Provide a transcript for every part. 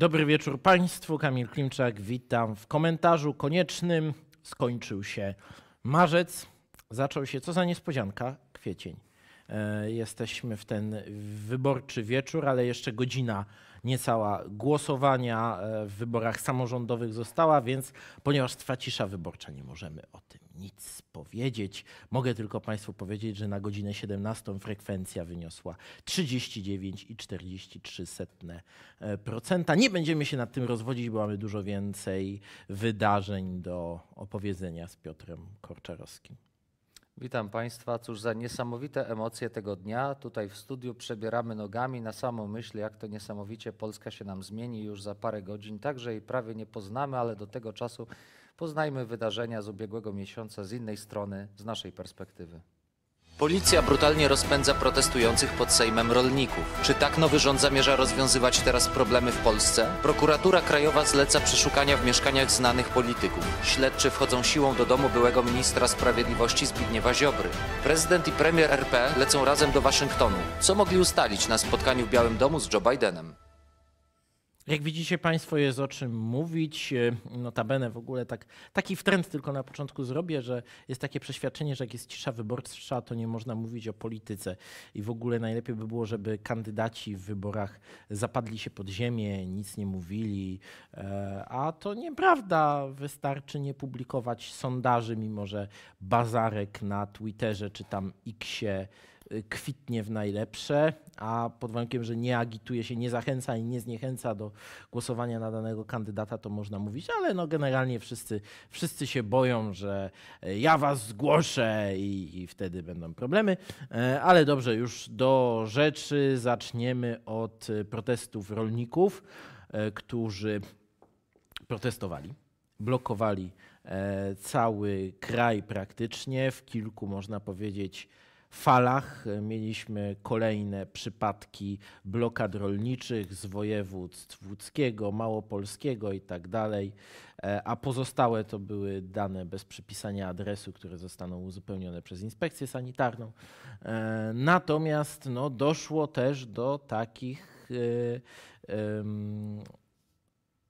Dobry wieczór Państwu, Kamil Klimczak, witam w komentarzu koniecznym. Skończył się marzec, zaczął się, co za niespodzianka, kwiecień. E, jesteśmy w ten wyborczy wieczór, ale jeszcze godzina niecała głosowania e, w wyborach samorządowych została, więc ponieważ trwa cisza wyborcza, nie możemy o tym nic powiedzieć. Mogę tylko Państwu powiedzieć, że na godzinę 17 frekwencja wyniosła 39,43%. E, nie będziemy się nad tym rozwodzić, bo mamy dużo więcej wydarzeń do opowiedzenia z Piotrem Korczarowskim. Witam Państwa. Cóż za niesamowite emocje tego dnia. Tutaj w studiu przebieramy nogami na samą myśl, jak to niesamowicie Polska się nam zmieni już za parę godzin. Także jej prawie nie poznamy, ale do tego czasu Poznajmy wydarzenia z ubiegłego miesiąca z innej strony, z naszej perspektywy. Policja brutalnie rozpędza protestujących pod Sejmem rolników. Czy tak nowy rząd zamierza rozwiązywać teraz problemy w Polsce? Prokuratura Krajowa zleca przeszukania w mieszkaniach znanych polityków. Śledczy wchodzą siłą do domu byłego ministra sprawiedliwości Zbigniewa Ziobry. Prezydent i premier RP lecą razem do Waszyngtonu. Co mogli ustalić na spotkaniu w Białym Domu z Joe Bidenem? Jak widzicie Państwo, jest o czym mówić. E, notabene w ogóle tak, taki wtręt tylko na początku zrobię, że jest takie przeświadczenie, że jak jest cisza wyborcza, to nie można mówić o polityce. I w ogóle najlepiej by było, żeby kandydaci w wyborach zapadli się pod ziemię, nic nie mówili. E, a to nieprawda. Wystarczy nie publikować sondaży, mimo że bazarek na Twitterze czy tam Xie kwitnie w najlepsze, a pod warunkiem, że nie agituje się, nie zachęca i nie zniechęca do głosowania na danego kandydata, to można mówić, ale no generalnie wszyscy, wszyscy się boją, że e, ja was zgłoszę i, i wtedy będą problemy. E, ale dobrze, już do rzeczy zaczniemy od e, protestów rolników, którzy protestowali, blokowali cały kraj praktycznie w kilku, można powiedzieć, falach. Mieliśmy kolejne przypadki blokad rolniczych z województw łódzkiego, małopolskiego i tak dalej, e, a pozostałe to były dane bez przypisania adresu, które zostaną uzupełnione przez inspekcję sanitarną. E, natomiast no, doszło też do takich e,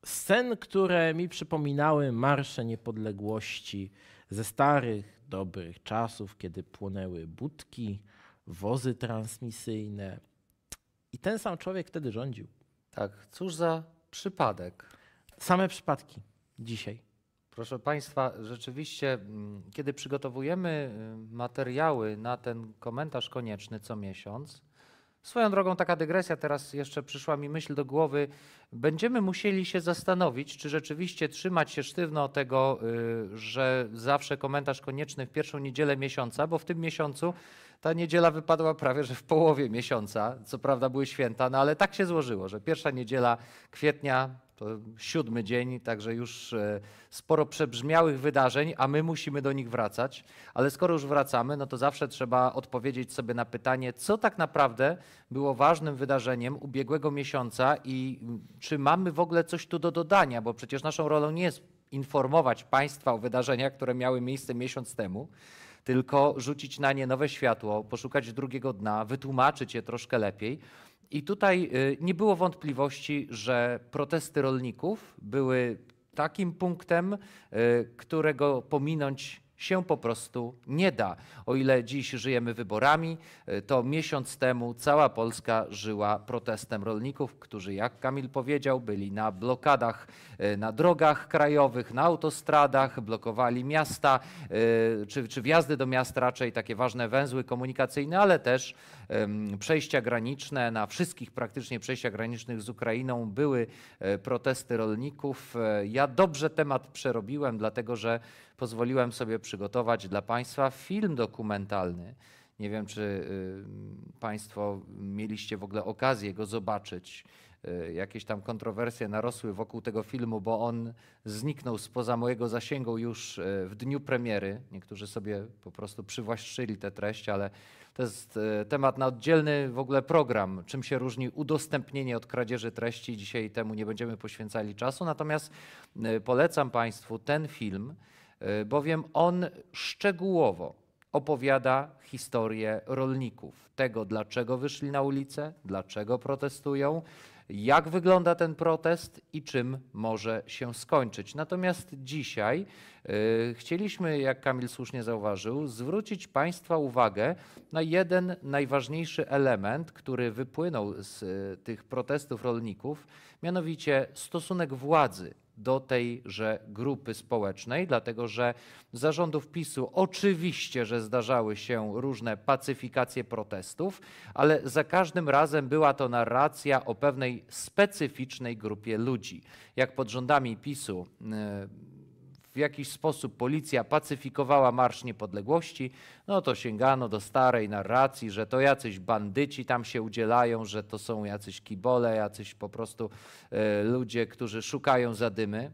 scen, które mi przypominały Marsze Niepodległości ze starych dobrych czasów, kiedy płonęły budki, wozy transmisyjne. I ten sam człowiek wtedy rządził. Tak, cóż za przypadek. Same przypadki dzisiaj. Proszę Państwa, rzeczywiście, mm, kiedy przygotowujemy y, materiały na ten komentarz konieczny co miesiąc, Swoją drogą taka dygresja teraz jeszcze przyszła mi myśl do głowy. Będziemy musieli się zastanowić, czy rzeczywiście trzymać się sztywno tego, y, że zawsze komentarz konieczny w pierwszą niedzielę miesiąca, bo w tym miesiącu ta niedziela wypadła prawie, że w połowie miesiąca. Co prawda były święta, no ale tak się złożyło, że pierwsza niedziela kwietnia to siódmy dzień, także już e, sporo przebrzmiałych wydarzeń, a my musimy do nich wracać. Ale skoro już wracamy, no to zawsze trzeba odpowiedzieć sobie na pytanie, co tak naprawdę było ważnym wydarzeniem ubiegłego miesiąca i czy mamy w ogóle coś tu do dodania, bo przecież naszą rolą nie jest informować państwa o wydarzeniach, które miały miejsce miesiąc temu, tylko rzucić na nie nowe światło, poszukać drugiego dna, wytłumaczyć je troszkę lepiej. I tutaj y, nie było wątpliwości, że protesty rolników były takim punktem, y, którego pominąć się po prostu nie da. O ile dziś żyjemy wyborami, e, to miesiąc temu cała Polska żyła protestem rolników, którzy, jak Kamil powiedział, byli na blokadach e, na drogach krajowych, na autostradach, blokowali miasta, e, czy, czy wjazdy do miast raczej takie ważne węzły komunikacyjne, ale też przejścia graniczne, na wszystkich praktycznie przejściach granicznych z Ukrainą były protesty rolników. Ja dobrze temat przerobiłem, dlatego że pozwoliłem sobie przygotować dla Państwa film dokumentalny. Nie wiem, czy y, Państwo mieliście w ogóle okazję go zobaczyć. Y, jakieś tam kontrowersje narosły wokół tego filmu, bo on zniknął spoza mojego zasięgu już y, w dniu premiery. Niektórzy sobie po prostu przywłaszczyli tę treść, ale to jest temat na oddzielny w ogóle program. Czym się różni udostępnienie od kradzieży treści? Dzisiaj temu nie będziemy poświęcali czasu, natomiast polecam Państwu ten film. Y, bowiem on szczegółowo opowiada historię rolników, tego dlaczego wyszli na ulicę, dlaczego protestują, jak wygląda ten protest i czym może się skończyć. Natomiast dzisiaj yy, chcieliśmy, jak Kamil słusznie zauważył, zwrócić Państwa uwagę na jeden najważniejszy element, który wypłynął z y, tych protestów rolników, mianowicie stosunek władzy do tejże grupy społecznej, dlatego że zarządów PiSu oczywiście, że zdarzały się różne pacyfikacje protestów, ale za każdym razem była to narracja o pewnej specyficznej grupie ludzi. Jak pod rządami PiSu y, w jakiś sposób policja pacyfikowała Marsz Niepodległości, no to sięgano do starej narracji, że to jacyś bandyci tam się udzielają, że to są jacyś kibole, jacyś po prostu e, ludzie, którzy szukają zadymy.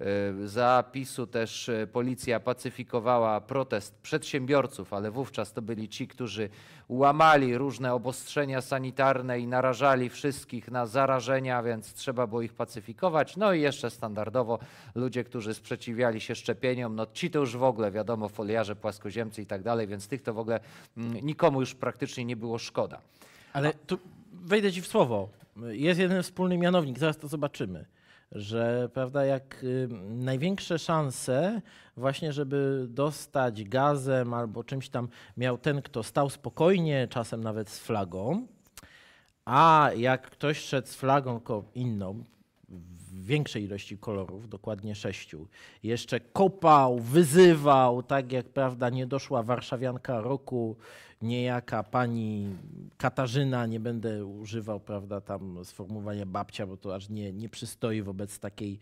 E, zapisu też e, policja pacyfikowała protest przedsiębiorców, ale wówczas to byli ci, którzy łamali różne obostrzenia sanitarne i narażali wszystkich na zarażenia, więc trzeba było ich pacyfikować. No i jeszcze standardowo ludzie, którzy sprzeciwiali się szczepieniom, no ci to już w ogóle wiadomo, foliarze, płaskoziemcy i tak dalej, więc tych to w ogóle mm, nikomu już praktycznie nie było szkoda. Ale tu wejdę ci w słowo. Jest jeden wspólny mianownik, zaraz to zobaczymy że prawda, jak y, największe szanse właśnie, żeby dostać gazem albo czymś tam miał ten, kto stał spokojnie, czasem nawet z flagą, a jak ktoś szedł z flagą inną, większej ilości kolorów, dokładnie sześciu. Jeszcze kopał, wyzywał, tak jak prawda nie doszła warszawianka roku, niejaka pani Katarzyna, nie będę używał prawda tam sformułowania babcia, bo to aż nie, nie przystoi wobec takiej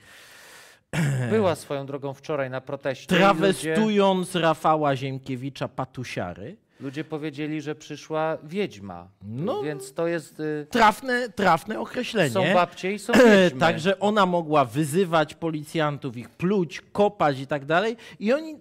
była swoją drogą wczoraj na proteście. Trawestując ludzie... Rafała Ziemkiewicza Patusiary, Ludzie powiedzieli, że przyszła wiedźma. No, więc to jest. Y... Trafne, trafne określenie. Są babcie i są wiedźmy. Także ona mogła wyzywać policjantów, ich pluć, kopać i tak dalej. I oni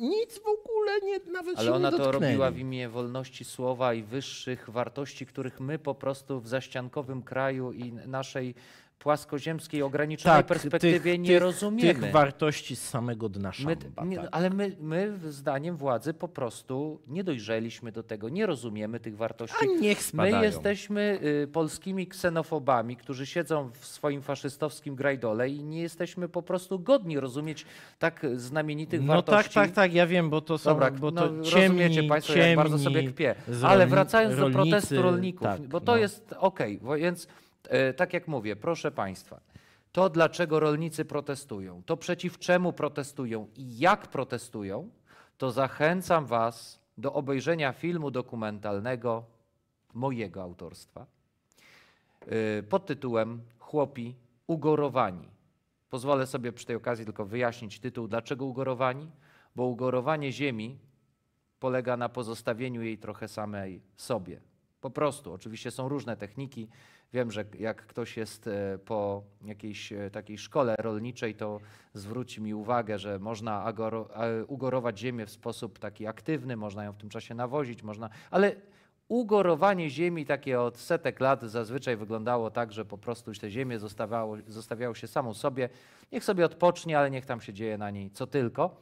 nic w ogóle nie, nawet Ale się nie ona to robiła w imię wolności słowa i wyższych wartości, których my po prostu w zaściankowym kraju i naszej płaskoziemskiej, ograniczonej tak, perspektywie tych, nie tych, rozumiemy. Tych wartości z samego dna szamba, my, tak. Ale my, my, zdaniem władzy, po prostu nie dojrzeliśmy do tego, nie rozumiemy tych wartości. A niech spadają. My jesteśmy y, polskimi ksenofobami, którzy siedzą w swoim faszystowskim grajdole i nie jesteśmy po prostu godni rozumieć tak znamienitych no tak, wartości. No tak, tak, tak, ja wiem, bo to są... Dobra, bo to no, ciemni, rozumiecie Państwo, ciemni, jak bardzo sobie kpię. Ale wracając rolnicy, do protestu rolników, tak, bo to no. jest okej, okay, więc E, tak jak mówię, proszę Państwa, to dlaczego rolnicy protestują, to przeciw czemu protestują i jak protestują, to zachęcam Was do obejrzenia filmu dokumentalnego mojego autorstwa e, pod tytułem Chłopi ugorowani. Pozwolę sobie przy tej okazji tylko wyjaśnić tytuł, dlaczego ugorowani, bo ugorowanie ziemi polega na pozostawieniu jej trochę samej sobie. Po prostu, oczywiście są różne techniki, Wiem, że jak ktoś jest e, po jakiejś e, takiej szkole rolniczej, to zwróci mi uwagę, że można ugorować ziemię w sposób taki aktywny, można ją w tym czasie nawozić, można, ale ugorowanie ziemi takie od setek lat zazwyczaj wyglądało tak, że po prostu te ziemię zostawiało, zostawiało się samą sobie. Niech sobie odpocznie, ale niech tam się dzieje na niej co tylko.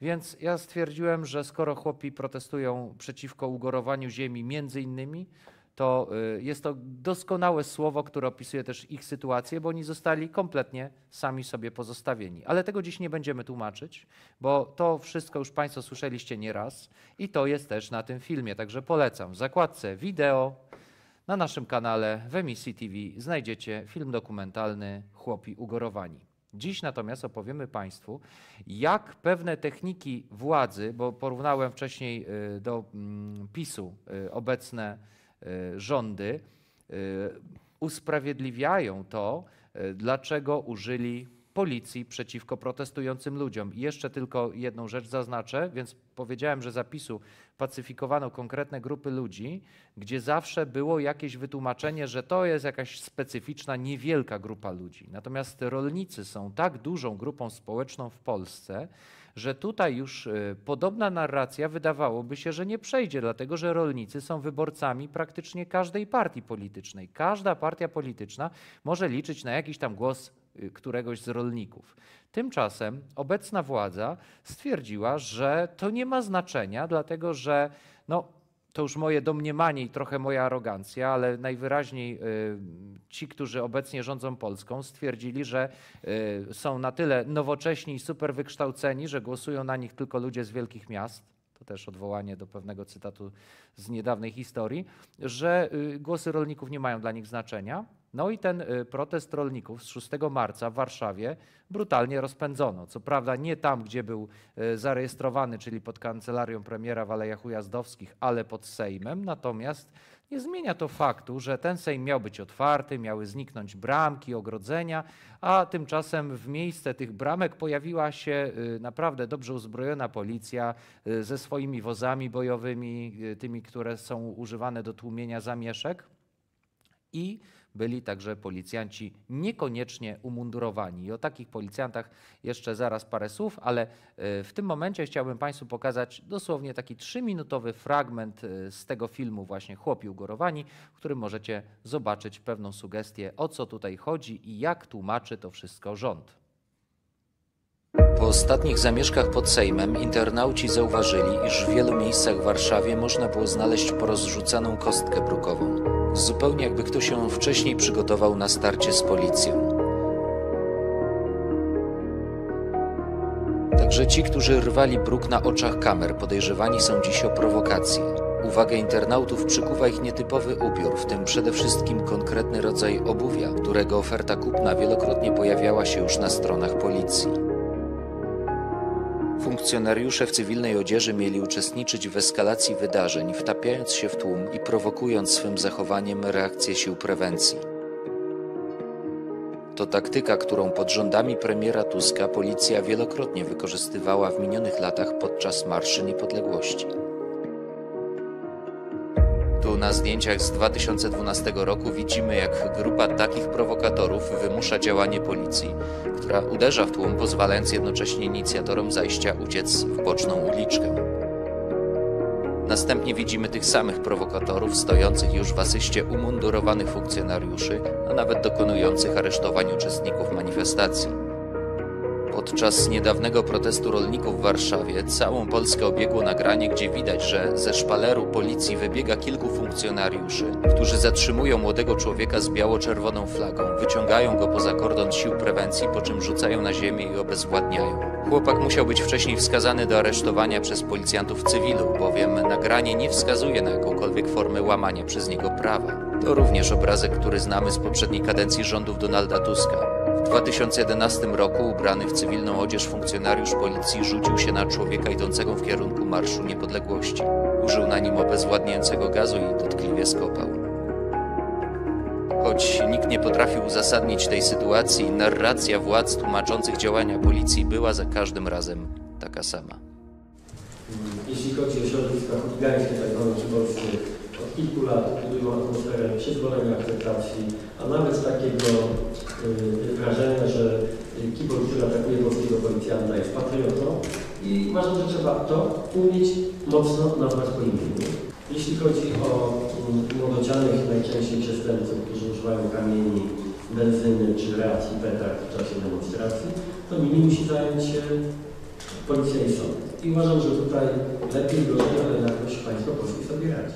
Więc ja stwierdziłem, że skoro chłopi protestują przeciwko ugorowaniu ziemi między innymi, to y, jest to doskonałe słowo, które opisuje też ich sytuację, bo oni zostali kompletnie sami sobie pozostawieni. Ale tego dziś nie będziemy tłumaczyć, bo to wszystko już Państwo słyszeliście nieraz i to jest też na tym filmie, także polecam. W zakładce wideo na naszym kanale w emisji TV znajdziecie film dokumentalny Chłopi ugorowani. Dziś natomiast opowiemy Państwu, jak pewne techniki władzy, bo porównałem wcześniej y, do mm, PiSu y, obecne E, rządy e, usprawiedliwiają to, e, dlaczego użyli policji przeciwko protestującym ludziom. I jeszcze tylko jedną rzecz zaznaczę, więc powiedziałem, że zapisu pacyfikowano konkretne grupy ludzi, gdzie zawsze było jakieś wytłumaczenie, że to jest jakaś specyficzna, niewielka grupa ludzi. Natomiast rolnicy są tak dużą grupą społeczną w Polsce, że tutaj już y, podobna narracja wydawałoby się, że nie przejdzie, dlatego że rolnicy są wyborcami praktycznie każdej partii politycznej. Każda partia polityczna może liczyć na jakiś tam głos y, któregoś z rolników. Tymczasem obecna władza stwierdziła, że to nie ma znaczenia, dlatego że no, to już moje domniemanie i trochę moja arogancja, ale najwyraźniej y, ci, którzy obecnie rządzą Polską, stwierdzili, że y, są na tyle nowocześni i super wykształceni, że głosują na nich tylko ludzie z wielkich miast. To też odwołanie do pewnego cytatu z niedawnej historii, że y, głosy rolników nie mają dla nich znaczenia. No i ten y, protest rolników z 6 marca w Warszawie brutalnie rozpędzono. Co prawda nie tam, gdzie był y, zarejestrowany, czyli pod kancelarią premiera w Alejach Ujazdowskich, ale pod Sejmem. Natomiast nie zmienia to faktu, że ten Sejm miał być otwarty, miały zniknąć bramki, ogrodzenia, a tymczasem w miejsce tych bramek pojawiła się y, naprawdę dobrze uzbrojona policja ze swoimi wozami bojowymi, tymi, które są używane do tłumienia zamieszek. I byli także policjanci niekoniecznie umundurowani. I o takich policjantach jeszcze zaraz parę słów, ale e, w tym momencie chciałbym Państwu pokazać dosłownie taki trzyminutowy fragment e, z tego filmu właśnie Chłopi ugorowani, w którym możecie zobaczyć pewną sugestię, o co tutaj chodzi i jak tłumaczy to wszystko rząd. Po ostatnich zamieszkach pod Sejmem internauci zauważyli, iż w wielu miejscach w Warszawie można było znaleźć porozrzucaną kostkę brukową zupełnie jakby ktoś ją wcześniej przygotował na starcie z policją. Także ci, którzy rwali bruk na oczach kamer, podejrzewani są dziś o prowokacje. Uwagę internautów przykuwa ich nietypowy ubiór, w tym przede wszystkim konkretny rodzaj obuwia, którego oferta kupna wielokrotnie pojawiała się już na stronach policji. Funkcjonariusze w cywilnej odzieży mieli uczestniczyć w eskalacji wydarzeń, wtapiając się w tłum i prowokując swym zachowaniem reakcję sił prewencji. To taktyka, którą pod rządami premiera Tuska policja wielokrotnie wykorzystywała w minionych latach podczas Marszy Niepodległości. Tu na zdjęciach z 2012 roku widzimy, jak grupa takich prowokatorów wymusza działanie policji, która uderza w tłum, pozwalając jednocześnie inicjatorom zajścia uciec w boczną uliczkę. Następnie widzimy tych samych prowokatorów stojących już w asyście umundurowanych funkcjonariuszy, a nawet dokonujących aresztowań uczestników manifestacji. Podczas niedawnego protestu rolników w Warszawie całą Polskę obiegło nagranie, gdzie widać, że ze szpaleru policji wybiega kilku funkcjonariuszy, którzy zatrzymują młodego człowieka z biało-czerwoną flagą, wyciągają go poza kordon sił prewencji, po czym rzucają na ziemię i obezwładniają. Chłopak musiał być wcześniej wskazany do aresztowania przez policjantów cywilu, bowiem nagranie nie wskazuje na jakąkolwiek formę łamania przez niego prawa. To również obrazek, który znamy z poprzedniej kadencji rządów Donalda Tuska. W 2011 roku ubrany w cywilną odzież funkcjonariusz policji rzucił się na człowieka idącego w kierunku Marszu Niepodległości. Użył na nim obezwładniającego gazu i dotkliwie skopał. Choć nikt nie potrafił uzasadnić tej sytuacji, narracja władz tłumaczących działania policji była za każdym razem taka sama. Jeśli chodzi o środowiska chuligańskie, tak zwane czy polskie, od kilku lat budują atmosferę przyzwolonej akceptacji a nawet z takiego y, wrażenia, że kibol, który atakuje polskiego policjanta jest patriotą i uważam, że trzeba to umieć mocno nazwać po imieniu. Jeśli chodzi o mm, młodocianych, najczęściej przestępców, którzy używają kamieni, benzyny czy reakcji petard w czasie demonstracji, to nimi musi zająć się policja i sąd. I uważam, że tutaj lepiej gorzej, ale jakoś państwo polskie sobie radzi.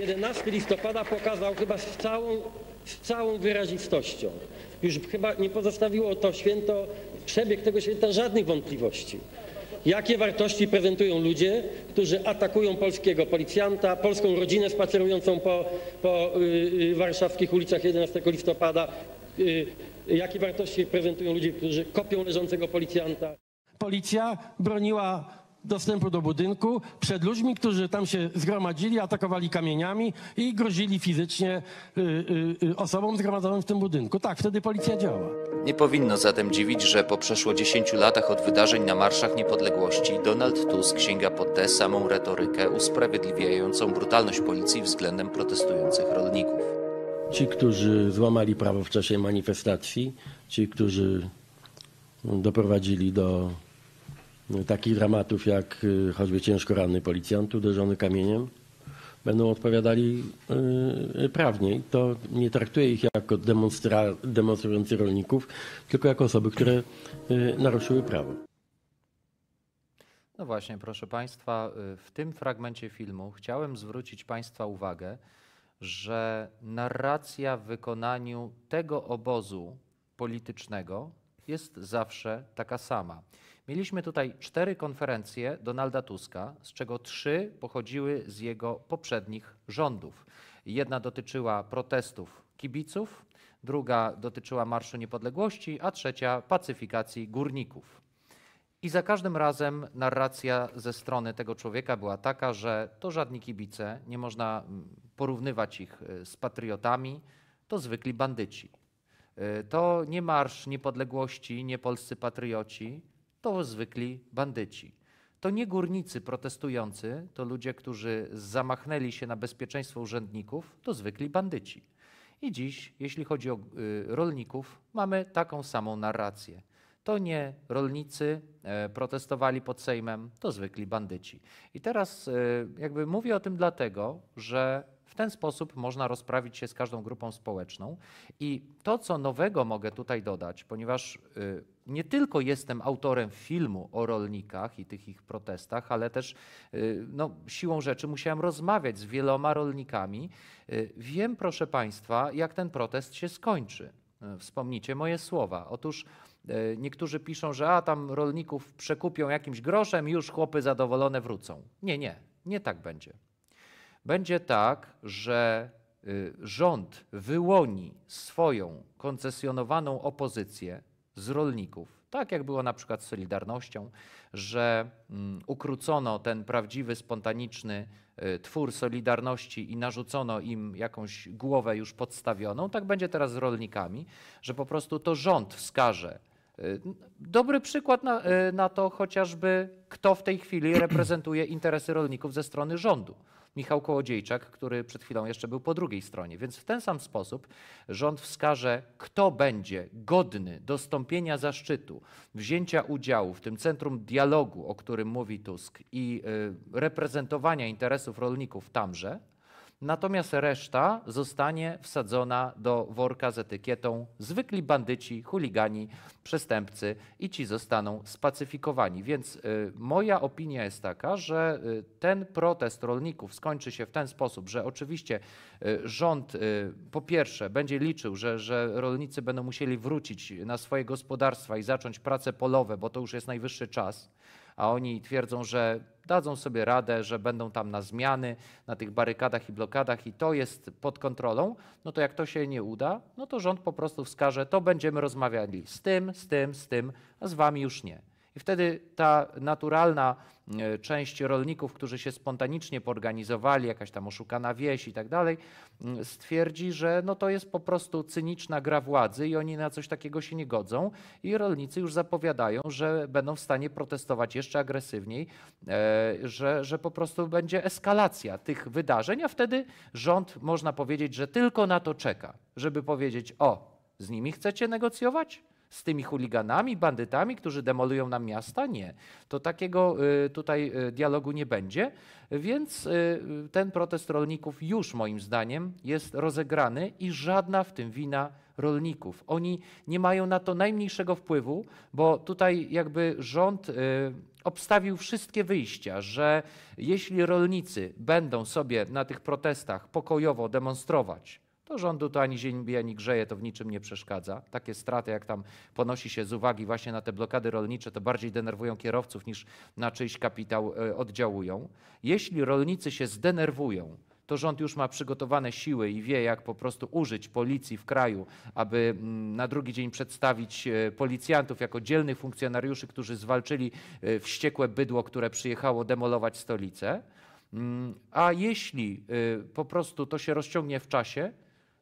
11 listopada pokazał chyba z całą z całą wyrazistością. Już chyba nie pozostawiło to święto, przebieg tego święta żadnych wątpliwości. Jakie wartości prezentują ludzie, którzy atakują polskiego policjanta, polską rodzinę spacerującą po, po yy, warszawskich ulicach 11 listopada? Yy, jakie wartości prezentują ludzie, którzy kopią leżącego policjanta? Policja broniła dostępu do budynku przed ludźmi, którzy tam się zgromadzili, atakowali kamieniami i grozili fizycznie y, y, y, osobom zgromadzonym w tym budynku. Tak, wtedy policja działa. Nie powinno zatem dziwić, że po przeszło 10 latach od wydarzeń na marszach niepodległości Donald Tusk sięga po tę samą retorykę usprawiedliwiającą brutalność policji względem protestujących rolników. Ci, którzy złamali prawo w czasie manifestacji, ci, którzy doprowadzili do takich dramatów jak y, choćby ciężko ranny policjant uderzony kamieniem, będą odpowiadali y, y, prawnie. To nie traktuję ich jako demonstra- demonstrujący rolników, tylko jako osoby, które naruszyły prawo. No właśnie, proszę Państwa, w tym fragmencie filmu chciałem zwrócić Państwa uwagę, że narracja w wykonaniu tego obozu politycznego jest zawsze taka sama. Mieliśmy tutaj cztery konferencje Donalda Tuska, z czego trzy pochodziły z jego poprzednich rządów. Jedna dotyczyła protestów kibiców, druga dotyczyła Marszu Niepodległości, a trzecia pacyfikacji górników. I za każdym razem narracja ze strony tego człowieka była taka, że to żadni kibice, nie można mm, porównywać ich e, z patriotami, to zwykli bandyci. E, to nie Marsz Niepodległości, nie polscy patrioci, to zwykli bandyci. To nie górnicy protestujący, to ludzie, którzy zamachnęli się na bezpieczeństwo urzędników, to zwykli bandyci. I dziś, jeśli chodzi o y, rolników, mamy taką samą narrację. To nie rolnicy e, protestowali pod Sejmem, to zwykli bandyci. I teraz e, jakby mówię o tym dlatego, że w ten sposób można rozprawić się z każdą grupą społeczną. I to, co nowego mogę tutaj dodać, ponieważ y, nie tylko jestem autorem filmu o rolnikach i tych ich protestach, ale też y, no, siłą rzeczy musiałem rozmawiać z wieloma rolnikami. Y, wiem, proszę Państwa, jak ten protest się skończy. Wspomnijcie moje słowa. Otóż niektórzy piszą, że a tam rolników przekupią jakimś groszem, już chłopy zadowolone wrócą. Nie, nie, nie tak będzie. Będzie tak, że y, rząd wyłoni swoją koncesjonowaną opozycję z rolników, tak jak było na przykład z Solidarnością, że mm, ukrócono ten prawdziwy, spontaniczny y, twór Solidarności i narzucono im jakąś głowę już podstawioną, tak będzie teraz z rolnikami, że po prostu to rząd wskaże. Y, dobry przykład na, na to chociażby, kto w tej chwili reprezentuje interesy rolników ze strony rządu. Michał Kołodziejczak, który przed chwilą jeszcze był po drugiej stronie. Więc w ten sam sposób rząd wskaże, kto będzie godny dostąpienia zaszczytu, wzięcia udziału w tym centrum dialogu, o którym mówi Tusk, i y, reprezentowania interesów rolników tamże natomiast reszta zostanie wsadzona do worka z etykietą zwykli bandyci, chuligani, przestępcy i ci zostaną spacyfikowani. Więc y, moja opinia jest taka, że y, ten protest rolników skończy się w ten sposób, że oczywiście y, rząd y, po pierwsze będzie liczył, że, że rolnicy będą musieli wrócić na swoje gospodarstwa i zacząć prace polowe, bo to już jest najwyższy czas a oni twierdzą, że dadzą sobie radę, że będą tam na zmiany, na tych barykadach i blokadach i to jest pod kontrolą, no to jak to się nie uda, no to rząd po prostu wskaże, to będziemy rozmawiali z tym, z tym, z tym, a z wami już nie. I wtedy ta naturalna E, część rolników, którzy się spontanicznie poorganizowali, jakaś tam oszukana wieś i tak dalej, stwierdzi, że no to jest po prostu cyniczna gra władzy i oni na coś takiego się nie godzą i rolnicy już zapowiadają, że będą w stanie protestować jeszcze agresywniej, e, że, że po prostu będzie eskalacja tych wydarzeń, a wtedy rząd można powiedzieć, że tylko na to czeka, żeby powiedzieć o, z nimi chcecie negocjować? z tymi chuliganami, bandytami, którzy demolują nam miasta? Nie. To takiego y, tutaj y, dialogu nie będzie, więc y, ten protest rolników już moim zdaniem jest rozegrany i żadna w tym wina rolników. Oni nie mają na to najmniejszego wpływu, bo tutaj jakby rząd obstawił wszystkie wyjścia, że jeśli rolnicy będą sobie na tych protestach pokojowo demonstrować, to rządu to ani ziemi, ani grzeje, to w niczym nie przeszkadza. Takie straty, jak tam ponosi się z uwagi właśnie na te blokady rolnicze, to bardziej denerwują kierowców niż na czyjś kapitał e, oddziałują. Jeśli rolnicy się zdenerwują, to rząd już ma przygotowane siły i wie, jak po prostu użyć policji w kraju, aby mm, na drugi dzień przedstawić e, policjantów jako dzielnych funkcjonariuszy, którzy zwalczyli e, wściekłe bydło, które przyjechało demolować stolicę. Mm, a jeśli po prostu to się rozciągnie w czasie,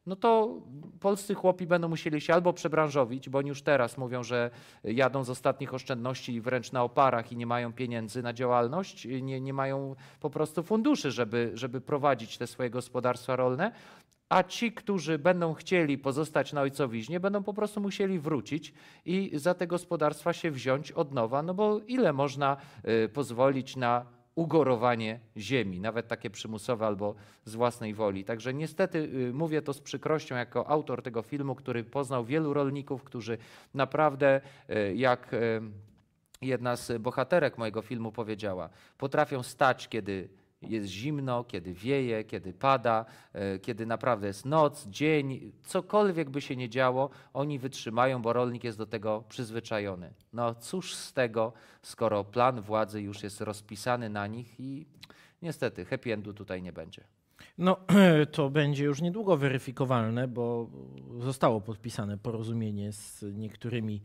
no to polscy chłopi będą musieli się albo przebranżowić, bo oni już teraz mówią, że jadą z ostatnich oszczędności wręcz na oparach i nie mają pieniędzy na działalność, nie, nie mają po prostu funduszy, żeby, żeby prowadzić te swoje gospodarstwa rolne, a ci, którzy będą chcieli pozostać na ojcowiźnie, będą po prostu musieli wrócić i za te gospodarstwa się wziąć od nowa, no bo ile można y, pozwolić na ugorowanie ziemi, nawet takie przymusowe albo z własnej woli. Także niestety y, mówię to z przykrością jako autor tego filmu, który poznał wielu rolników, którzy naprawdę y, jak y, jedna z bohaterek mojego filmu powiedziała, potrafią stać, kiedy jest zimno, kiedy wieje, kiedy pada, e, kiedy naprawdę jest noc, dzień, cokolwiek by się nie działo, oni wytrzymają, bo rolnik jest do tego przyzwyczajony. No cóż z tego, skoro plan władzy już jest rozpisany na nich i niestety happy endu tutaj nie będzie. No, to będzie już niedługo weryfikowalne, bo zostało podpisane porozumienie z niektórymi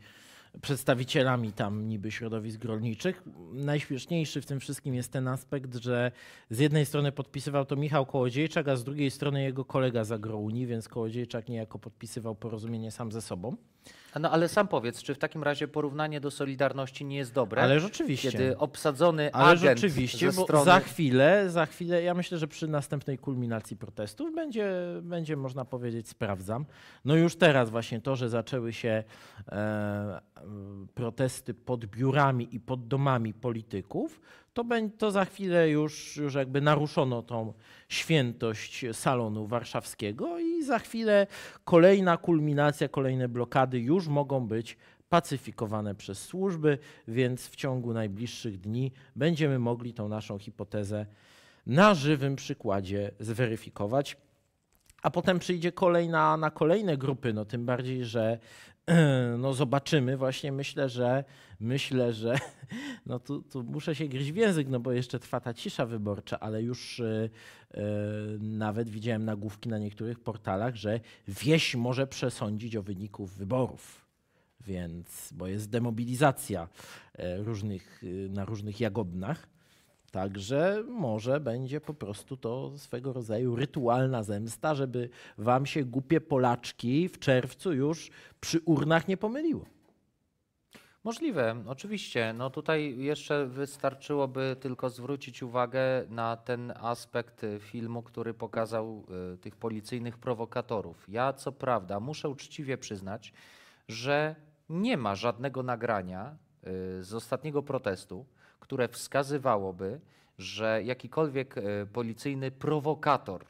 przedstawicielami tam niby środowisk rolniczych. Najśmieszniejszy w tym wszystkim jest ten aspekt, że z jednej strony podpisywał to Michał Kołodziejczak, a z drugiej strony jego kolega z Agrouni, więc Kołodziejczak niejako podpisywał porozumienie sam ze sobą. No ale sam powiedz, czy w takim razie porównanie do Solidarności nie jest dobre? Ale rzeczywiście. Kiedy obsadzony ale agent rzeczywiście, ze strony... za chwilę, za chwilę, ja myślę, że przy następnej kulminacji protestów będzie, będzie można powiedzieć, sprawdzam. No już teraz właśnie to, że zaczęły się e, e protesty pod biurami i pod domami polityków, to, to za chwilę już, już jakby naruszono tą świętość salonu warszawskiego i za chwilę kolejna kulminacja, kolejne blokady już mogą być pacyfikowane przez służby, więc w ciągu najbliższych dni będziemy mogli tą naszą hipotezę na żywym przykładzie zweryfikować. A potem przyjdzie kolejna na kolejne grupy, no tym bardziej, że no zobaczymy. Właśnie myślę, że myślę, że no tu, tu muszę się gryźć w język, no bo jeszcze trwa ta cisza wyborcza, ale już yy, nawet widziałem nagłówki na niektórych portalach, że wieś może przesądzić o wyniku wyborów. Więc, bo jest demobilizacja e, różnych, y, na różnych jagodnach. Także może będzie po prostu to swego rodzaju rytualna zemsta, żeby wam się głupie Polaczki w czerwcu już przy urnach nie pomyliło. Możliwe, oczywiście. No tutaj jeszcze wystarczyłoby tylko zwrócić uwagę na ten aspekt filmu, który pokazał e, tych policyjnych prowokatorów. Ja co prawda muszę uczciwie przyznać, że nie ma żadnego nagrania Y, z ostatniego protestu, które wskazywałoby, że jakikolwiek y, policyjny prowokator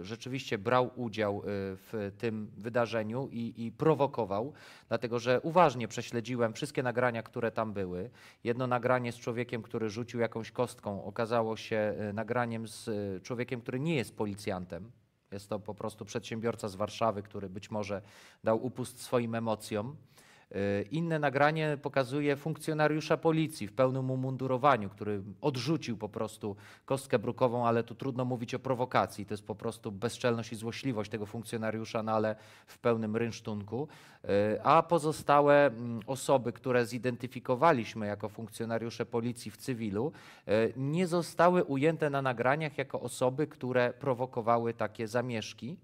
y, rzeczywiście brał udział w tym wydarzeniu i, i, prowokował, dlatego że uważnie prześledziłem wszystkie nagrania, które tam były. Jedno nagranie z człowiekiem, który rzucił jakąś kostką, okazało się nagraniem z człowiekiem, który nie jest policjantem. Jest to po prostu przedsiębiorca z Warszawy, który być może dał upust swoim emocjom. E, inne nagranie pokazuje funkcjonariusza policji w pełnym umundurowaniu, który odrzucił po prostu kostkę brukową, ale tu trudno mówić o prowokacji. To jest po prostu bezczelność i złośliwość tego funkcjonariusza, no ale w pełnym rynsztunku. E, a pozostałe mm, osoby, które zidentyfikowaliśmy jako funkcjonariusze policji w cywilu, e, nie zostały ujęte na nagraniach jako osoby, które prowokowały takie zamieszki.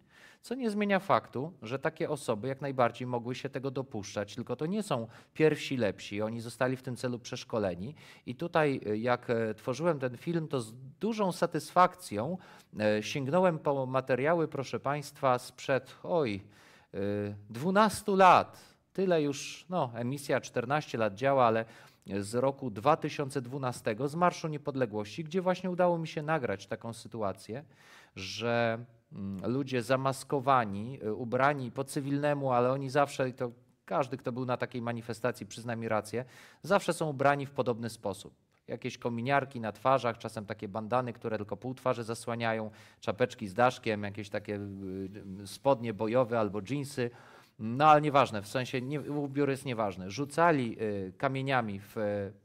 Co nie zmienia faktu, że takie osoby jak najbardziej mogły się tego dopuszczać, tylko to nie są pierwsi lepsi, oni zostali w tym celu przeszkoleni. I tutaj, e, jak e, tworzyłem ten film, to z dużą satysfakcją e, sięgnąłem po materiały, proszę Państwa, sprzed, oj, 12 lat. Tyle już, no, emisja 14 lat działa, ale z roku 2012, z Marszu Niepodległości, gdzie właśnie udało mi się nagrać taką sytuację, że Mm, ludzie zamaskowani, y, ubrani po cywilnemu, ale oni zawsze, to każdy, kto był na takiej manifestacji, przyzna mi rację, zawsze są ubrani w podobny sposób. Jakieś kominiarki na twarzach, czasem takie bandany, które tylko pół twarzy zasłaniają, czapeczki z daszkiem, jakieś takie y, y, spodnie bojowe albo dżinsy. No ale nieważne, w sensie nie, ubiór jest nieważny. Rzucali kamieniami w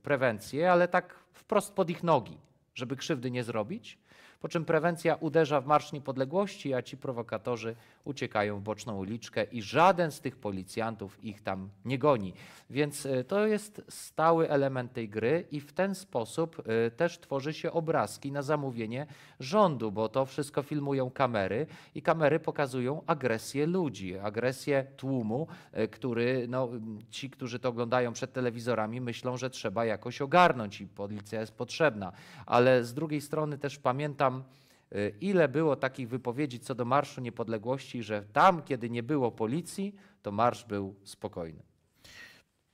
prewencję, ale tak wprost pod ich nogi, żeby krzywdy nie zrobić po czym prewencja uderza w Marsz Niepodległości, a ci prowokatorzy uciekają w boczną uliczkę i żaden z tych policjantów ich tam nie goni. Więc e, to jest stały element tej gry i w ten sposób e, też tworzy się obrazki na zamówienie rządu, bo to wszystko filmują kamery i kamery pokazują agresję ludzi, agresję tłumu, e, który no, ci, którzy to oglądają przed telewizorami, myślą, że trzeba jakoś ogarnąć i policja jest potrzebna. Ale z drugiej strony też pamiętam, pamiętam, y, ile było takich wypowiedzi co do Marszu Niepodległości, że tam, kiedy nie było policji, to marsz był spokojny.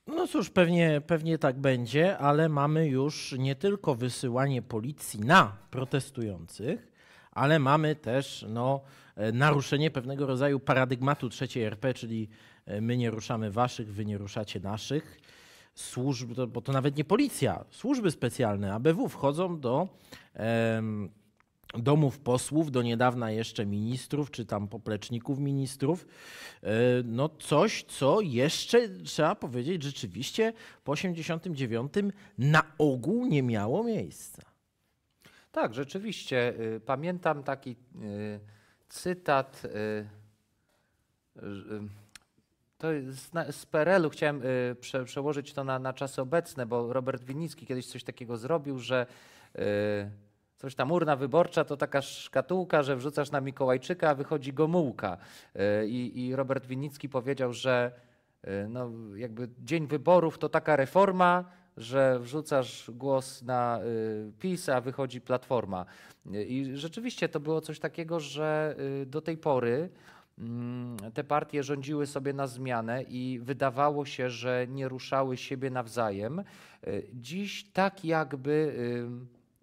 No cóż, pewnie, pewnie tak będzie, ale mamy już nie tylko wysyłanie policji na protestujących, ale mamy też no, e, naruszenie pewnego rodzaju paradygmatu trzeciej RP, czyli e, my nie ruszamy waszych, wy nie ruszacie naszych. Służb, bo to nawet nie policja, służby specjalne ABW wchodzą do domów posłów, do niedawna jeszcze ministrów, czy tam popleczników ministrów. E, no coś, co jeszcze trzeba powiedzieć, rzeczywiście po 89 na ogół nie miało miejsca. Tak, rzeczywiście. E, pamiętam taki e, cytat to z PRL-u chciałem przełożyć to na, na czasy obecne, bo Robert Winicki kiedyś coś takiego zrobił, że coś tam urna wyborcza to taka szkatułka, że wrzucasz na Mikołajczyka, a wychodzi Gomułka. Y, I, i Robert Winnicki powiedział, że y, no, jakby dzień wyborów to taka reforma, że wrzucasz głos na y, PiS, a wychodzi Platforma. I rzeczywiście to było coś takiego, że do tej pory mm, te partie rządziły sobie na zmianę i wydawało się, że nie ruszały siebie nawzajem. Dziś tak jakby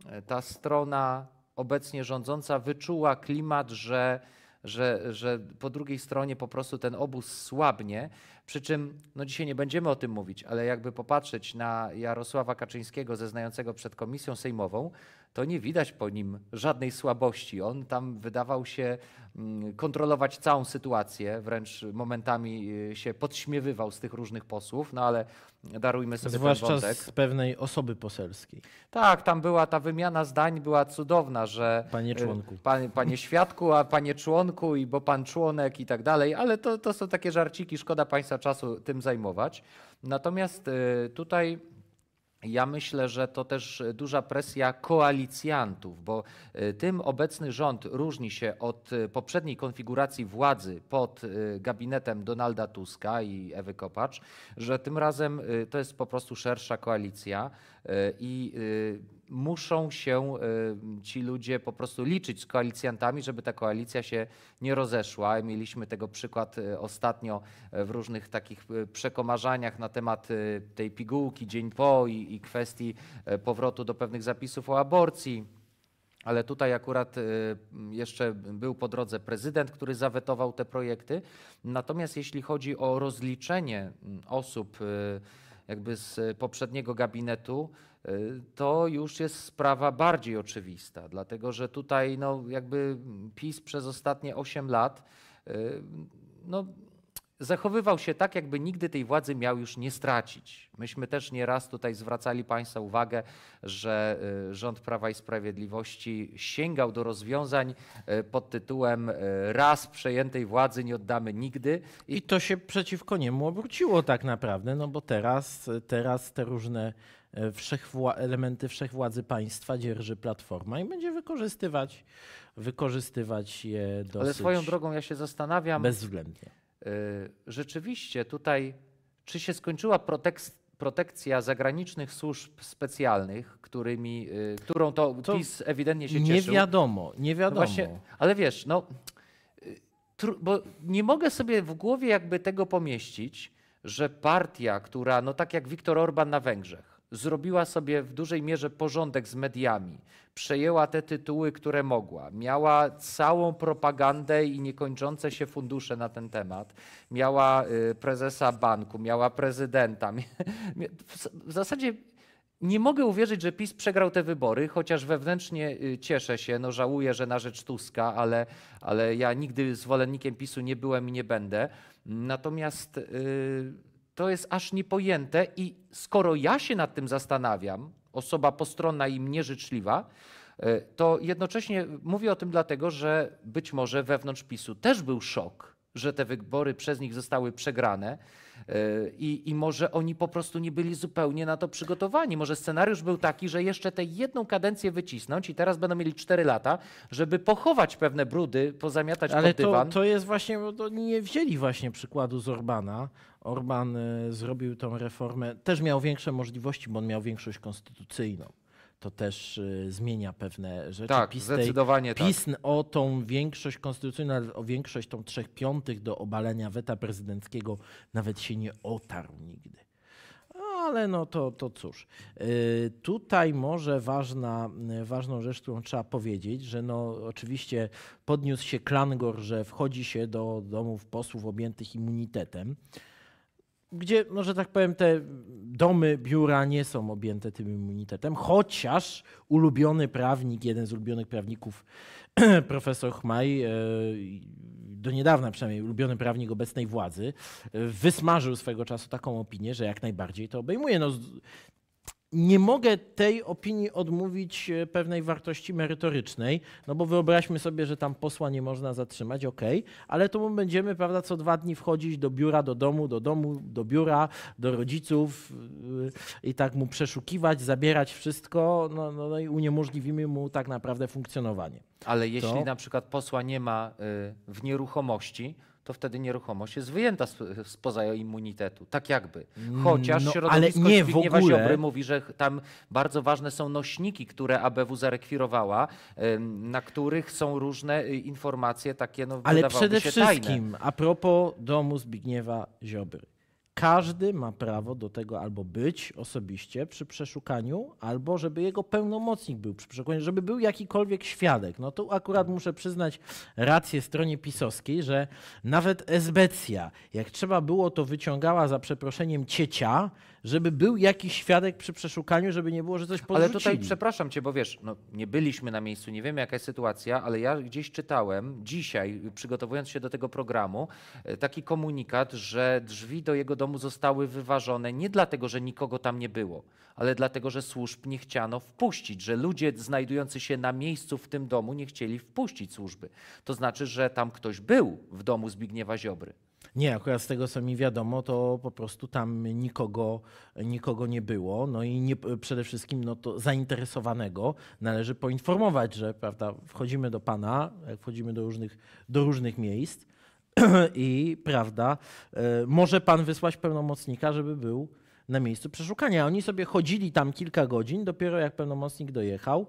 E, ta strona obecnie rządząca wyczuła klimat, że, że, że po drugiej stronie po prostu ten obóz słabnie. Przy czym, no dzisiaj nie będziemy o tym mówić, ale jakby popatrzeć na Jarosława Kaczyńskiego zeznającego przed komisją sejmową, to nie widać po nim żadnej słabości. On tam wydawał się mm, kontrolować całą sytuację, wręcz momentami y, się podśmiewywał z tych różnych posłów, no ale darujmy sobie Zwłaszcza ten wątek. z pewnej osoby poselskiej. Tak, tam była ta wymiana zdań, była cudowna, że... Panie y, członku. Panie, panie świadku, a panie członku i bo pan członek i tak dalej, ale to, to są takie żarciki, szkoda państwa czasu tym zajmować. Natomiast y, tutaj ja myślę, że to też duża presja koalicjantów, bo y, tym obecny rząd różni się od y, poprzedniej konfiguracji władzy pod y, gabinetem Donalda Tuska i Ewy Kopacz, że tym razem to jest po prostu szersza koalicja i muszą się y, ci ludzie po prostu liczyć z koalicjantami, żeby ta koalicja się nie rozeszła. Mieliśmy tego przykład y, ostatnio y, w różnych takich przekomarzaniach na temat tej pigułki dzień po i, i kwestii powrotu do pewnych zapisów o aborcji. Ale tutaj akurat jeszcze był po drodze prezydent, który zawetował te projekty. Natomiast jeśli chodzi o rozliczenie mm, osób jakby z poprzedniego gabinetu, Y, to już jest sprawa bardziej oczywista, dlatego że tutaj no, jakby PiS przez ostatnie 8 lat y, no, zachowywał się tak, jakby nigdy tej władzy miał już nie stracić. Myśmy też nieraz tutaj zwracali Państwa uwagę, że y, rząd Prawa i Sprawiedliwości sięgał do rozwiązań pod tytułem raz przejętej władzy nie oddamy nigdy. I, to się przeciwko niemu obróciło tak naprawdę, no bo teraz, teraz te różne E, wszechwła elementy wszechwładzy państwa dzierży Platforma i będzie wykorzystywać, wykorzystywać je do. Ale swoją drogą ja się zastanawiam... Bezwzględnie. E, rzeczywiście tutaj, czy się skończyła protekst, protekcja zagranicznych służb specjalnych, którymi, e, którą to, to PiS ewidentnie się nie cieszył. Nie wiadomo, nie wiadomo. No właśnie, ale wiesz, no, bo nie mogę sobie w głowie jakby tego pomieścić, że partia, która, no tak jak Viktor Orban na Węgrzech, zrobiła sobie w dużej mierze porządek z mediami. Przejęła te tytuły, które mogła. Miała całą propagandę i niekończące się fundusze na ten temat. Miała y, prezesa banku, miała prezydenta. W zasadzie nie mogę uwierzyć, że PiS przegrał te wybory, chociaż wewnętrznie y, cieszę się, no żałuję, że na rzecz Tuska, ale, ale ja nigdy zwolennikiem PiSu nie byłem i nie będę. Natomiast. Yy to jest aż niepojęte i skoro ja się nad tym zastanawiam, osoba postronna i mnie życzliwa, e, to jednocześnie mówię o tym dlatego, że być może wewnątrz PiSu też był szok, że te wybory przez nich zostały przegrane i, I może oni po prostu nie byli zupełnie na to przygotowani. Może scenariusz był taki, że jeszcze tę jedną kadencję wycisnąć i teraz będą mieli cztery lata, żeby pochować pewne brudy, pozamiatać Ale pod dywan. To, to jest właśnie, bo oni nie wzięli właśnie przykładu z Orbana. Orban e, zrobił tą reformę, też miał większe możliwości, bo on miał większość konstytucyjną to też y, zmienia pewne rzeczy. Tak, PiS tej, zdecydowanie PiS tak. o tą większość konstytucyjną, o większość tą trzech piątych do obalenia weta prezydenckiego nawet się nie otarł nigdy. Ale no to, to cóż. Y, tutaj może ważna, y, ważną rzecz, którą trzeba powiedzieć, że no oczywiście podniósł się klangor, że wchodzi się do domów posłów objętych immunitetem gdzie, no, że tak powiem, te domy, biura nie są objęte tym immunitetem, chociaż ulubiony prawnik, jeden z ulubionych prawników, profesor Chmaj, e, do niedawna przynajmniej ulubiony prawnik obecnej władzy, e, wysmażył swego czasu taką opinię, że jak najbardziej to obejmuje. No, nie mogę tej opinii odmówić e, pewnej wartości merytorycznej, no bo wyobraźmy sobie, że tam posła nie można zatrzymać, ok, ale to mu będziemy, prawda, co dwa dni wchodzić do biura, do domu, do domu, do biura, do rodziców e, i tak mu przeszukiwać, zabierać wszystko, no, no, no i uniemożliwimy mu tak naprawdę funkcjonowanie. Ale jeśli to... na przykład posła nie ma e, w nieruchomości, to wtedy nieruchomość jest wyjęta spoza immunitetu, tak jakby. Mm, Chociaż no, środowisko ale nie Zbigniewa w ogóle. Ziobry mówi, że tam bardzo ważne są nośniki, które ABW zarekwirowała, na których są różne y, informacje takie, no Ale przede wszystkim, tajne. a propos domu Zbigniewa Ziobry. Każdy ma prawo do tego albo być osobiście przy przeszukaniu, albo żeby jego pełnomocnik był przy przeszukaniu, żeby był jakikolwiek świadek. No tu akurat muszę przyznać rację stronie pisowskiej, że nawet esbecja, jak trzeba było, to wyciągała za przeproszeniem ciecia, żeby był jakiś świadek przy przeszukaniu, żeby nie było, że coś podrzucili. Ale tutaj przepraszam cię, bo wiesz, no, nie byliśmy na miejscu, nie wiemy jaka jest sytuacja, ale ja gdzieś czytałem dzisiaj, przygotowując się do tego programu, e, taki komunikat, że drzwi do jego domu zostały wyważone nie dlatego, że nikogo tam nie było, ale dlatego, że służb nie chciano wpuścić, że ludzie znajdujący się na miejscu w tym domu nie chcieli wpuścić służby. To znaczy, że tam ktoś był w domu Zbigniewa Ziobry. Nie, akurat z tego co mi wiadomo, to po prostu tam nikogo, nikogo nie było. No i nie, przede wszystkim no to zainteresowanego należy poinformować, że prawda, wchodzimy do pana, wchodzimy do różnych, do różnych miejsc i prawda, e, może pan wysłać pełnomocnika, żeby był na miejscu przeszukania. Oni sobie chodzili tam kilka godzin, dopiero jak pełnomocnik dojechał,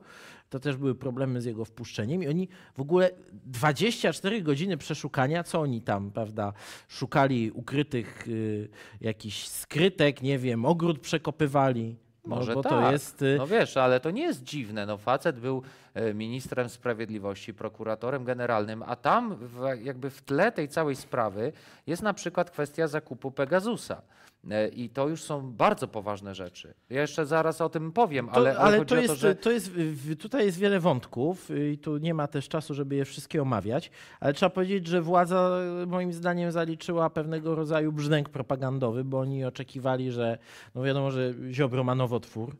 to też były problemy z jego wpuszczeniem i oni w ogóle 24 godziny przeszukania, co oni tam, prawda, szukali ukrytych y, jakichś skrytek, nie wiem, ogród przekopywali. No, Może bo tak. to jest. Y, no wiesz, ale to nie jest dziwne. No facet był E, ministrem sprawiedliwości, prokuratorem generalnym, a tam w, jakby w tle tej całej sprawy jest na przykład kwestia zakupu Pegasusa. E, I to już są bardzo poważne rzeczy. Ja jeszcze zaraz o tym powiem, to, ale, ale to, jest, to, że... to jest, tutaj jest wiele wątków i tu nie ma też czasu, żeby je wszystkie omawiać, ale trzeba powiedzieć, że władza e, moim zdaniem zaliczyła pewnego rodzaju brzdęk propagandowy, bo oni oczekiwali, że no wiadomo, że Ziobro ma nowotwór,